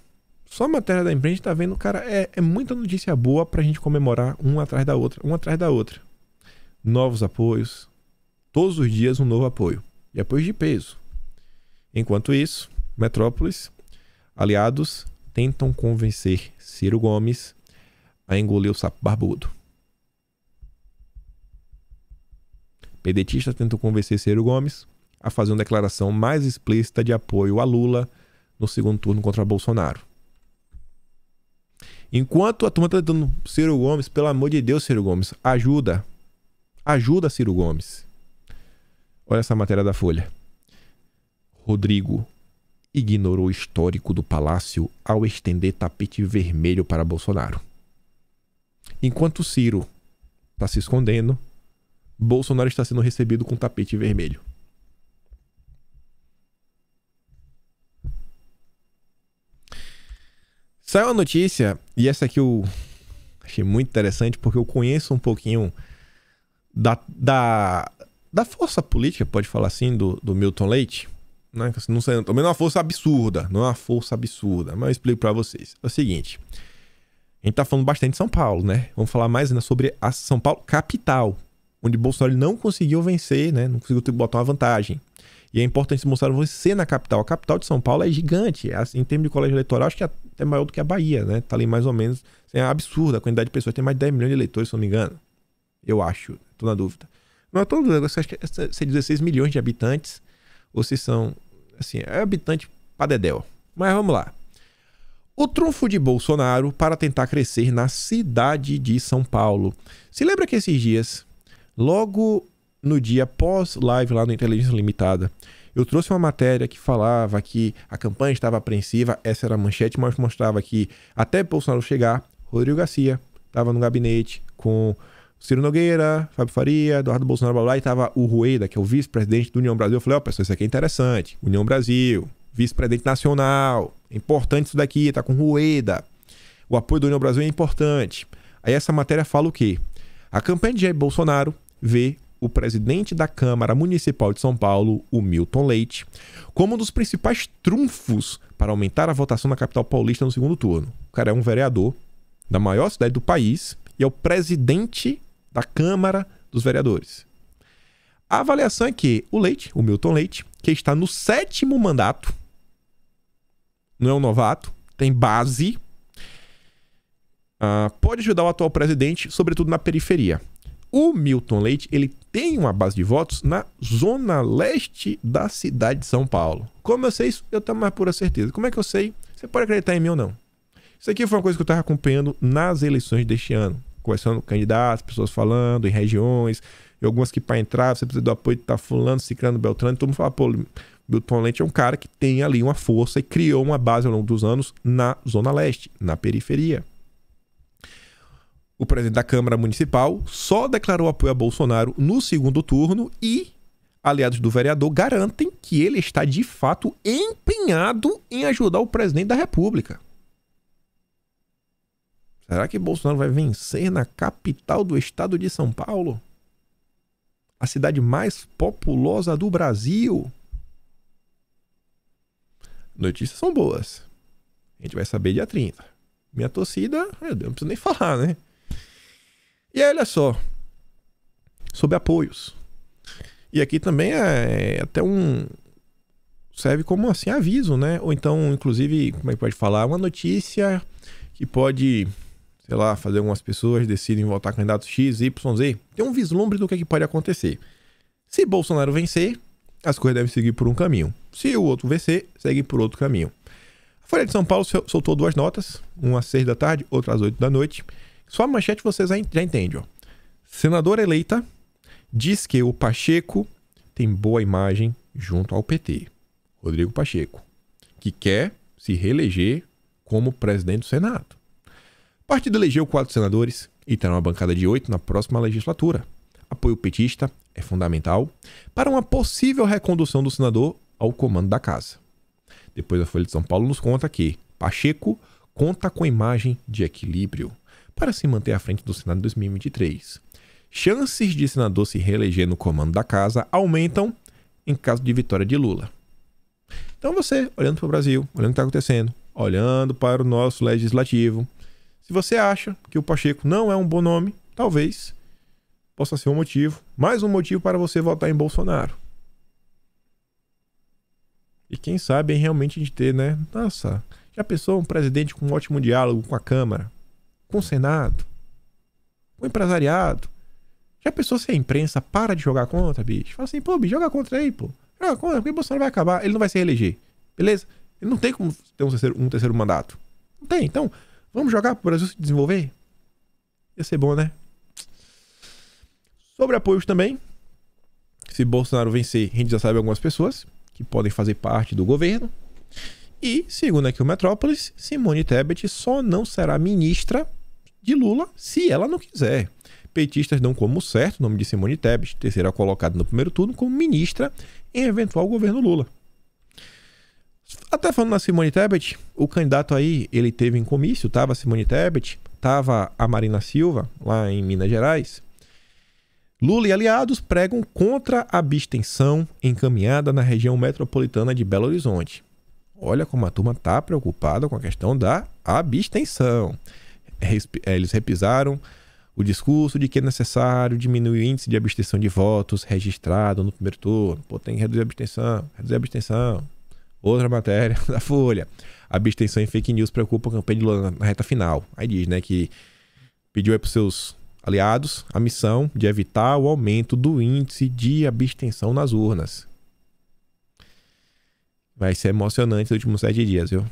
só a matéria da imprensa tá vendo, cara, é, é muita notícia boa pra gente comemorar um atrás da outra, um atrás da outra. Novos apoios, todos os dias um novo apoio. E apoio de peso. Enquanto isso, Metrópolis, aliados tentam convencer Ciro Gomes a engolir o sapo barbudo. Pedetistas tentam convencer Ciro Gomes a fazer uma declaração mais explícita de apoio a Lula no segundo turno contra Bolsonaro. Enquanto a turma tá dando Ciro Gomes, pelo amor de Deus, Ciro Gomes, ajuda. Ajuda, Ciro Gomes. Olha essa matéria da Folha. Rodrigo ignorou o histórico do palácio ao estender tapete vermelho para Bolsonaro. Enquanto Ciro está se escondendo, Bolsonaro está sendo recebido com tapete vermelho. Saiu uma notícia, e essa aqui eu achei muito interessante, porque eu conheço um pouquinho da, da, da força política, pode falar assim, do, do Milton Leite. Né? Assim, não sei, também não é uma força absurda, não é uma força absurda, mas eu explico para vocês. É o seguinte, a gente tá falando bastante de São Paulo, né? Vamos falar mais ainda sobre a São Paulo capital, onde Bolsonaro não conseguiu vencer, né? Não conseguiu botar uma vantagem. E é importante mostrar você na capital. A capital de São Paulo é gigante. É, assim, em termos de colégio eleitoral, acho que é até maior do que a Bahia, né? Tá ali mais ou menos. Assim, é absurda a quantidade de pessoas. Tem mais de 10 milhões de eleitores, se não me engano. Eu acho. Tô na dúvida. Não é todo negócio. Acho que se é 16 milhões de habitantes, ou se são. Assim, é habitante padedel. Mas vamos lá. O trunfo de Bolsonaro para tentar crescer na cidade de São Paulo. Se lembra que esses dias, logo no dia pós-live lá no Inteligência Limitada. Eu trouxe uma matéria que falava que a campanha estava apreensiva, essa era a manchete, mas mostrava que até Bolsonaro chegar, Rodrigo Garcia estava no gabinete com Ciro Nogueira, Fábio Faria, Eduardo Bolsonaro, blá, blá, e estava o Rueda, que é o vice-presidente do União Brasil. Eu falei, ó, oh, pessoal, isso aqui é interessante. União Brasil, vice-presidente nacional, é importante isso daqui, tá com Rueda. O apoio da União Brasil é importante. Aí essa matéria fala o quê? A campanha de Jair Bolsonaro vê o presidente da Câmara Municipal de São Paulo, o Milton Leite, como um dos principais trunfos para aumentar a votação na capital paulista no segundo turno. O cara é um vereador da maior cidade do país e é o presidente da Câmara dos Vereadores. A avaliação é que o Leite, o Milton Leite, que está no sétimo mandato, não é um novato, tem base, uh, pode ajudar o atual presidente, sobretudo na periferia. O Milton Leite, ele tem uma base de votos na zona leste da cidade de São Paulo. Como eu sei isso? Eu tenho mais pura certeza. Como é que eu sei? Você pode acreditar em mim ou não. Isso aqui foi uma coisa que eu estava acompanhando nas eleições deste ano. Conversando com candidatos, pessoas falando em regiões, e algumas que para entrar você precisa do apoio de tá fulano, ciclano, beltrano. Todo mundo fala, pô, Milton Leite é um cara que tem ali uma força e criou uma base ao longo dos anos na zona leste, na periferia. O presidente da Câmara Municipal só declarou apoio a Bolsonaro no segundo turno e aliados do vereador garantem que ele está de fato empenhado em ajudar o presidente da República. Será que Bolsonaro vai vencer na capital do estado de São Paulo? A cidade mais populosa do Brasil? Notícias são boas. A gente vai saber dia 30. Minha torcida, deus, não preciso nem falar, né? E olha só, sobre apoios. E aqui também é, é até um. serve como assim aviso, né? Ou então, inclusive, como é que pode falar? Uma notícia que pode, sei lá, fazer algumas pessoas decidirem votar candidato X, Y, Z. Tem um vislumbre do que, é que pode acontecer. Se Bolsonaro vencer, as coisas devem seguir por um caminho. Se o outro vencer, segue por outro caminho. A Folha de São Paulo soltou duas notas, uma às seis da tarde, outra às oito da noite. Só a manchete vocês já entendem, ó. Senadora eleita diz que o Pacheco tem boa imagem junto ao PT. Rodrigo Pacheco, que quer se reeleger como presidente do Senado. partido elegeu quatro senadores e terá uma bancada de oito na próxima legislatura. Apoio petista é fundamental para uma possível recondução do senador ao comando da casa. Depois a Folha de São Paulo nos conta que Pacheco conta com imagem de equilíbrio para se manter à frente do Senado em 2023. Chances de senador se reeleger no comando da casa aumentam em caso de vitória de Lula. Então você, olhando para o Brasil, olhando o que está acontecendo, olhando para o nosso legislativo, se você acha que o Pacheco não é um bom nome, talvez possa ser um motivo, mais um motivo para você votar em Bolsonaro. E quem sabe realmente a gente ter, né? Nossa, já pensou um presidente com um ótimo diálogo com a Câmara? com o Senado, com o empresariado. Já pensou se a imprensa para de jogar contra, bicho? Fala assim, pô, bicho, joga contra aí, pô. Joga contra, porque o Bolsonaro vai acabar, ele não vai se reeleger. Beleza? Ele não tem como ter um terceiro, um terceiro mandato. Não tem. Então, vamos jogar pro Brasil se desenvolver? Ia ser bom, né? Sobre apoios também. Se Bolsonaro vencer, a gente já sabe algumas pessoas que podem fazer parte do governo. E, segundo aqui o Metrópolis, Simone Tebet só não será ministra de Lula se ela não quiser. Petistas dão como certo o nome de Simone Tebet, terceira colocada no primeiro turno, como ministra em eventual governo Lula. Até falando na Simone Tebet, o candidato aí, ele teve em comício, tava Simone Tebet, tava a Marina Silva, lá em Minas Gerais. Lula e aliados pregam contra a abstenção encaminhada na região metropolitana de Belo Horizonte. Olha como a turma tá preocupada com a questão da abstenção. É, eles repisaram o discurso de que é necessário diminuir o índice de abstenção de votos registrado no primeiro turno. Pô, tem que reduzir a abstenção, reduzir a abstenção. Outra matéria da Folha. Abstenção em fake news preocupa a campanha de Lula na reta final. Aí diz, né, que pediu aí para seus aliados a missão de evitar o aumento do índice de abstenção nas urnas. Vai ser emocionante nos últimos sete dias, viu?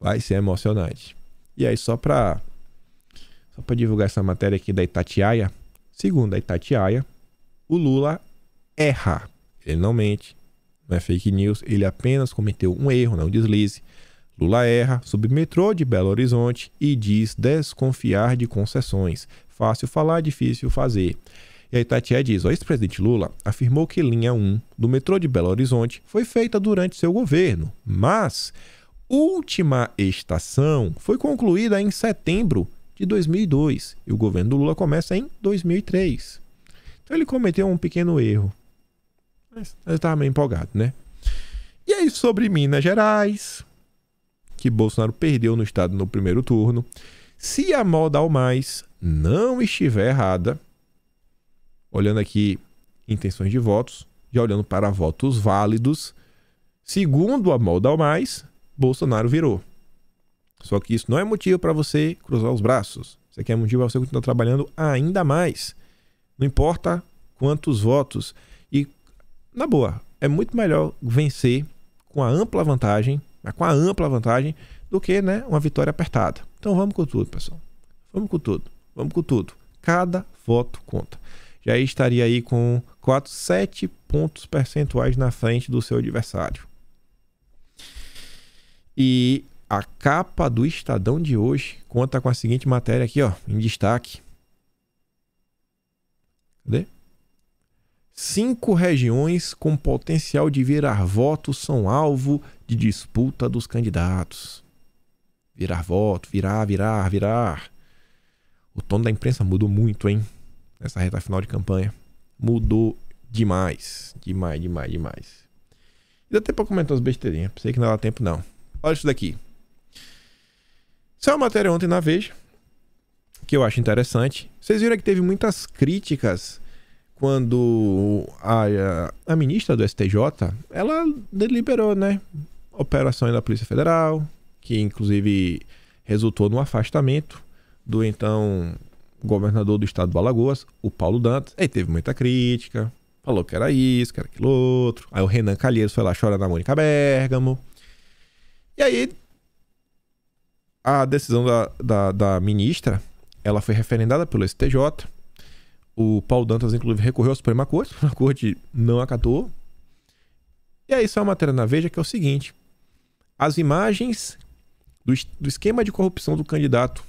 Vai ser emocionante. E aí, só para só para divulgar essa matéria aqui da Itatiaia. Segundo a Itatiaia, o Lula erra. Ele não mente, não é fake news, ele apenas cometeu um erro, não um deslize. Lula erra submetrô de Belo Horizonte e diz desconfiar de concessões. Fácil falar, difícil fazer. E a Itatiaia diz: o ex-presidente Lula afirmou que linha 1 do metrô de Belo Horizonte foi feita durante seu governo, mas última estação foi concluída em setembro de 2002 e o governo do Lula começa em 2003. Então ele cometeu um pequeno erro. Mas ele estava meio empolgado, né? E aí sobre Minas Gerais, que Bolsonaro perdeu no estado no primeiro turno. Se a moda ao mais não estiver errada, olhando aqui intenções de votos, já olhando para votos válidos, segundo a moda ao mais, Bolsonaro virou. Só que isso não é motivo para você cruzar os braços. Isso aqui é motivo para você continuar trabalhando ainda mais. Não importa quantos votos. E, na boa, é muito melhor vencer com a ampla vantagem, com a ampla vantagem, do que né, uma vitória apertada. Então vamos com tudo, pessoal. Vamos com tudo. Vamos com tudo. Cada voto conta. Já estaria aí com 4, 7 pontos percentuais na frente do seu adversário. E a capa do Estadão de hoje conta com a seguinte matéria aqui, ó, em destaque. Cadê? Cinco regiões com potencial de virar voto são alvo de disputa dos candidatos. Virar voto, virar, virar, virar. O tom da imprensa mudou muito, hein? Nessa reta final de campanha. Mudou demais. Demais, demais, demais. dá tempo pra comentar umas besteirinhas. Sei que não dá tempo, não. Olha isso daqui. Saiu uma matéria ontem na Veja, que eu acho interessante. Vocês viram que teve muitas críticas quando a, a, a ministra do STJ, ela deliberou, né? Operações da Polícia Federal, que inclusive resultou no afastamento do então governador do estado do Alagoas, o Paulo Dantas. Aí teve muita crítica, falou que era isso, que era aquilo outro. Aí o Renan Calheiros foi lá chorar na Mônica Bergamo. E aí a decisão da, da, da ministra, ela foi referendada pelo STJ. O Paulo Dantas, inclusive, recorreu à Suprema Corte. A Suprema Corte não acatou. E aí só uma matéria na Veja que é o seguinte. As imagens do, do esquema de corrupção do candidato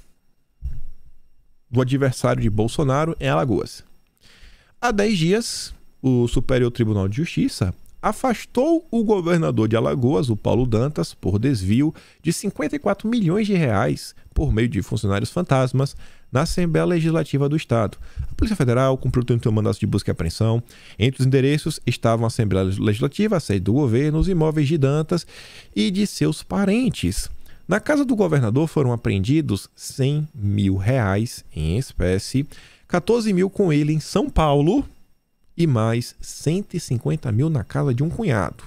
do adversário de Bolsonaro em Alagoas. Há 10 dias, o Superior Tribunal de Justiça afastou o governador de Alagoas, o Paulo Dantas, por desvio de 54 milhões de reais por meio de funcionários fantasmas na Assembleia Legislativa do Estado. A Polícia Federal cumpriu o seu mandato de busca e apreensão. Entre os endereços estavam a Assembleia Legislativa, a sede do governo, os imóveis de Dantas e de seus parentes. Na casa do governador foram apreendidos 100 mil reais em espécie, 14 mil com ele em São Paulo, e mais 150 mil na casa de um cunhado.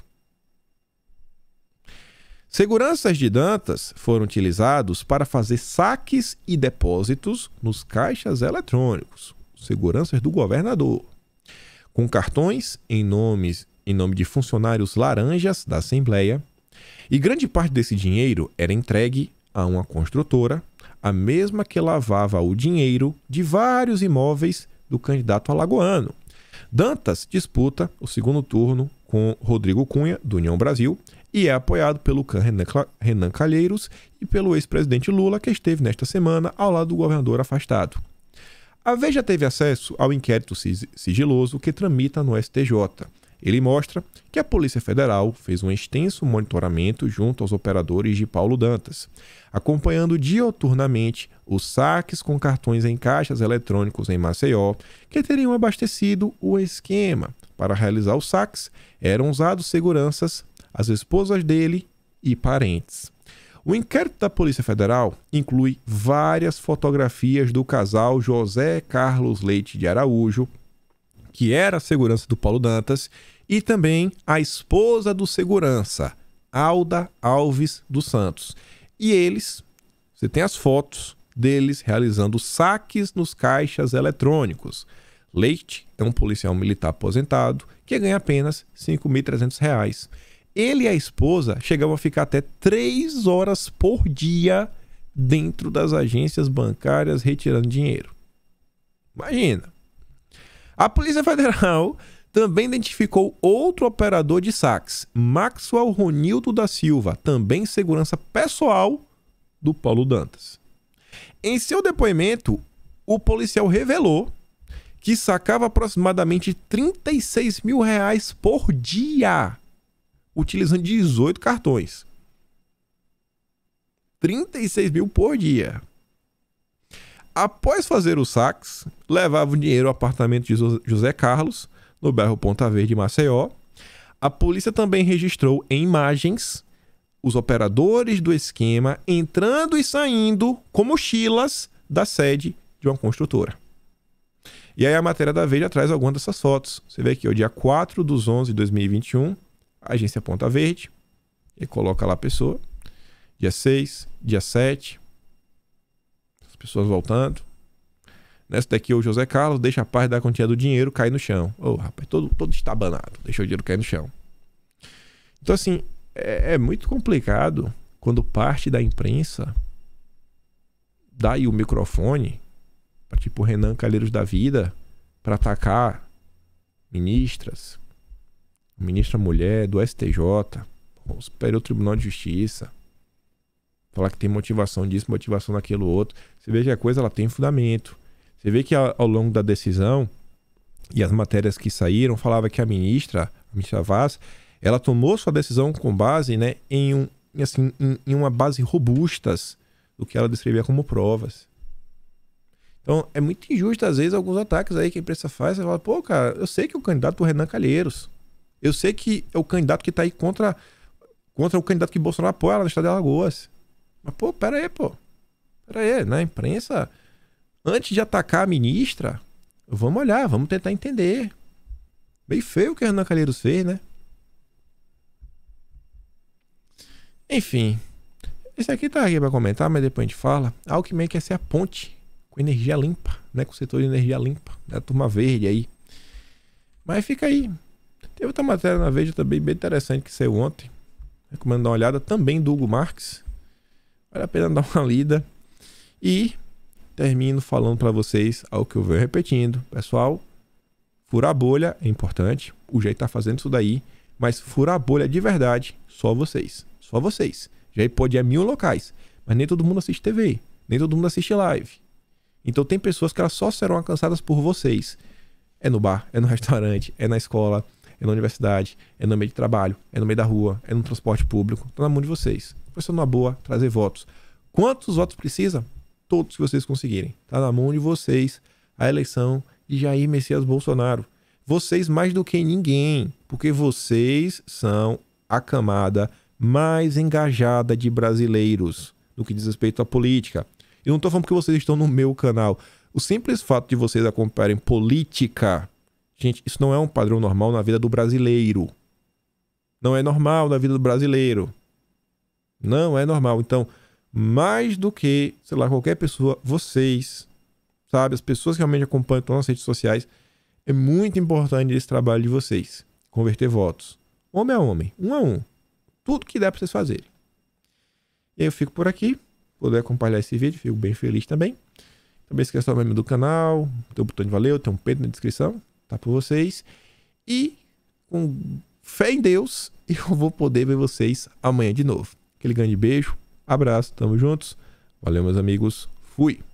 Seguranças de Dantas foram utilizados para fazer saques e depósitos nos caixas eletrônicos, seguranças do governador, com cartões em, nomes, em nome de funcionários laranjas da Assembleia, e grande parte desse dinheiro era entregue a uma construtora, a mesma que lavava o dinheiro de vários imóveis do candidato alagoano. Dantas disputa o segundo turno com Rodrigo Cunha, do União Brasil, e é apoiado pelo Renan Calheiros e pelo ex-presidente Lula, que esteve nesta semana ao lado do governador afastado. A Veja teve acesso ao inquérito sigiloso que tramita no STJ ele mostra que a Polícia Federal fez um extenso monitoramento junto aos operadores de Paulo Dantas, acompanhando dioturnamente os saques com cartões em caixas eletrônicos em Maceió que teriam abastecido o esquema. Para realizar os saques, eram usados seguranças, as esposas dele e parentes. O inquérito da Polícia Federal inclui várias fotografias do casal José Carlos Leite de Araújo, que era a segurança do Paulo Dantas, e também a esposa do segurança, Alda Alves dos Santos. E eles, você tem as fotos deles realizando saques nos caixas eletrônicos. Leite é um policial militar aposentado que ganha apenas R$ 5.300. Ele e a esposa chegavam a ficar até três horas por dia dentro das agências bancárias retirando dinheiro. Imagina. A Polícia Federal também identificou outro operador de saques, Maxwell Ronildo da Silva, também segurança pessoal do Paulo Dantas. Em seu depoimento, o policial revelou que sacava aproximadamente 36 mil reais por dia, utilizando 18 cartões. 36 mil por dia. Após fazer os saques, levava o dinheiro ao apartamento de José Carlos, no bairro Ponta Verde, Maceió. A polícia também registrou em imagens os operadores do esquema entrando e saindo com mochilas da sede de uma construtora. E aí a matéria da Veja traz algumas dessas fotos. Você vê aqui, o dia 4 dos 11 de 2021, agência Ponta Verde, e coloca lá a pessoa. Dia 6, dia 7, as pessoas voltando. Nessa daqui, o José Carlos deixa a parte da quantia do dinheiro cair no chão. Ô, oh, rapaz, todo, todo estabanado. Deixa o dinheiro cair no chão. Então, assim, é, é muito complicado quando parte da imprensa dá aí o microfone para tipo Renan Calheiros da vida para atacar ministras, ministra mulher do STJ, o Superior Tribunal de Justiça, falar que tem motivação disso, motivação daquilo outro. Você veja que a coisa ela tem fundamento. Você vê que ao longo da decisão e as matérias que saíram, falava que a ministra, a ministra Vaz, ela tomou sua decisão com base né, em, um, assim, em, em uma base robustas do que ela descrevia como provas. Então, é muito injusto, às vezes, alguns ataques aí que a imprensa faz. Você fala, pô, cara, eu sei que o candidato é o Renan Calheiros. Eu sei que é o candidato que tá aí contra, contra o candidato que Bolsonaro apoia lá no estado de Alagoas. Mas, pô, pera aí, pô. Pera aí, na imprensa antes de atacar a ministra, vamos olhar, vamos tentar entender. Bem feio o que Renan Calheiros fez, né? Enfim. Esse aqui tá aqui pra comentar, mas depois a gente fala. Alckmin quer ser a ponte com energia limpa, né? Com o setor de energia limpa, da turma verde aí. Mas fica aí. Teve outra matéria na Veja também bem interessante que saiu ontem. Recomendo dar uma olhada também do Hugo Marx. Vale a pena dar uma lida. E termino falando para vocês algo que eu venho repetindo. Pessoal, furar bolha é importante. O jeito tá fazendo isso daí. Mas furar bolha de verdade, só vocês. Só vocês. Já pode ir a mil locais. Mas nem todo mundo assiste TV. Nem todo mundo assiste live. Então tem pessoas que elas só serão alcançadas por vocês. É no bar, é no restaurante, é na escola, é na universidade, é no meio de trabalho, é no meio da rua, é no transporte público. Tá na mão de vocês. Foi só uma boa trazer votos. Quantos votos precisa? todos que vocês conseguirem. Está na mão de vocês a eleição de Jair Messias Bolsonaro. Vocês mais do que ninguém, porque vocês são a camada mais engajada de brasileiros no que diz respeito à política. Eu não estou falando que vocês estão no meu canal. O simples fato de vocês acompanharem política, gente, isso não é um padrão normal na vida do brasileiro. Não é normal na vida do brasileiro. Não é normal. Então, mais do que, sei lá, qualquer pessoa, vocês, sabe, as pessoas que realmente acompanham todas as redes sociais, é muito importante esse trabalho de vocês, converter votos. Homem a é homem, um a um. Tudo que der para vocês fazerem. eu fico por aqui. Poder compartilhar esse vídeo, fico bem feliz também. Também esqueça o membro do canal, tem o botão de valeu, tem um peito na descrição, tá por vocês. E com fé em Deus, eu vou poder ver vocês amanhã de novo. Aquele grande beijo. Abraço, tamo juntos. Valeu, meus amigos. Fui.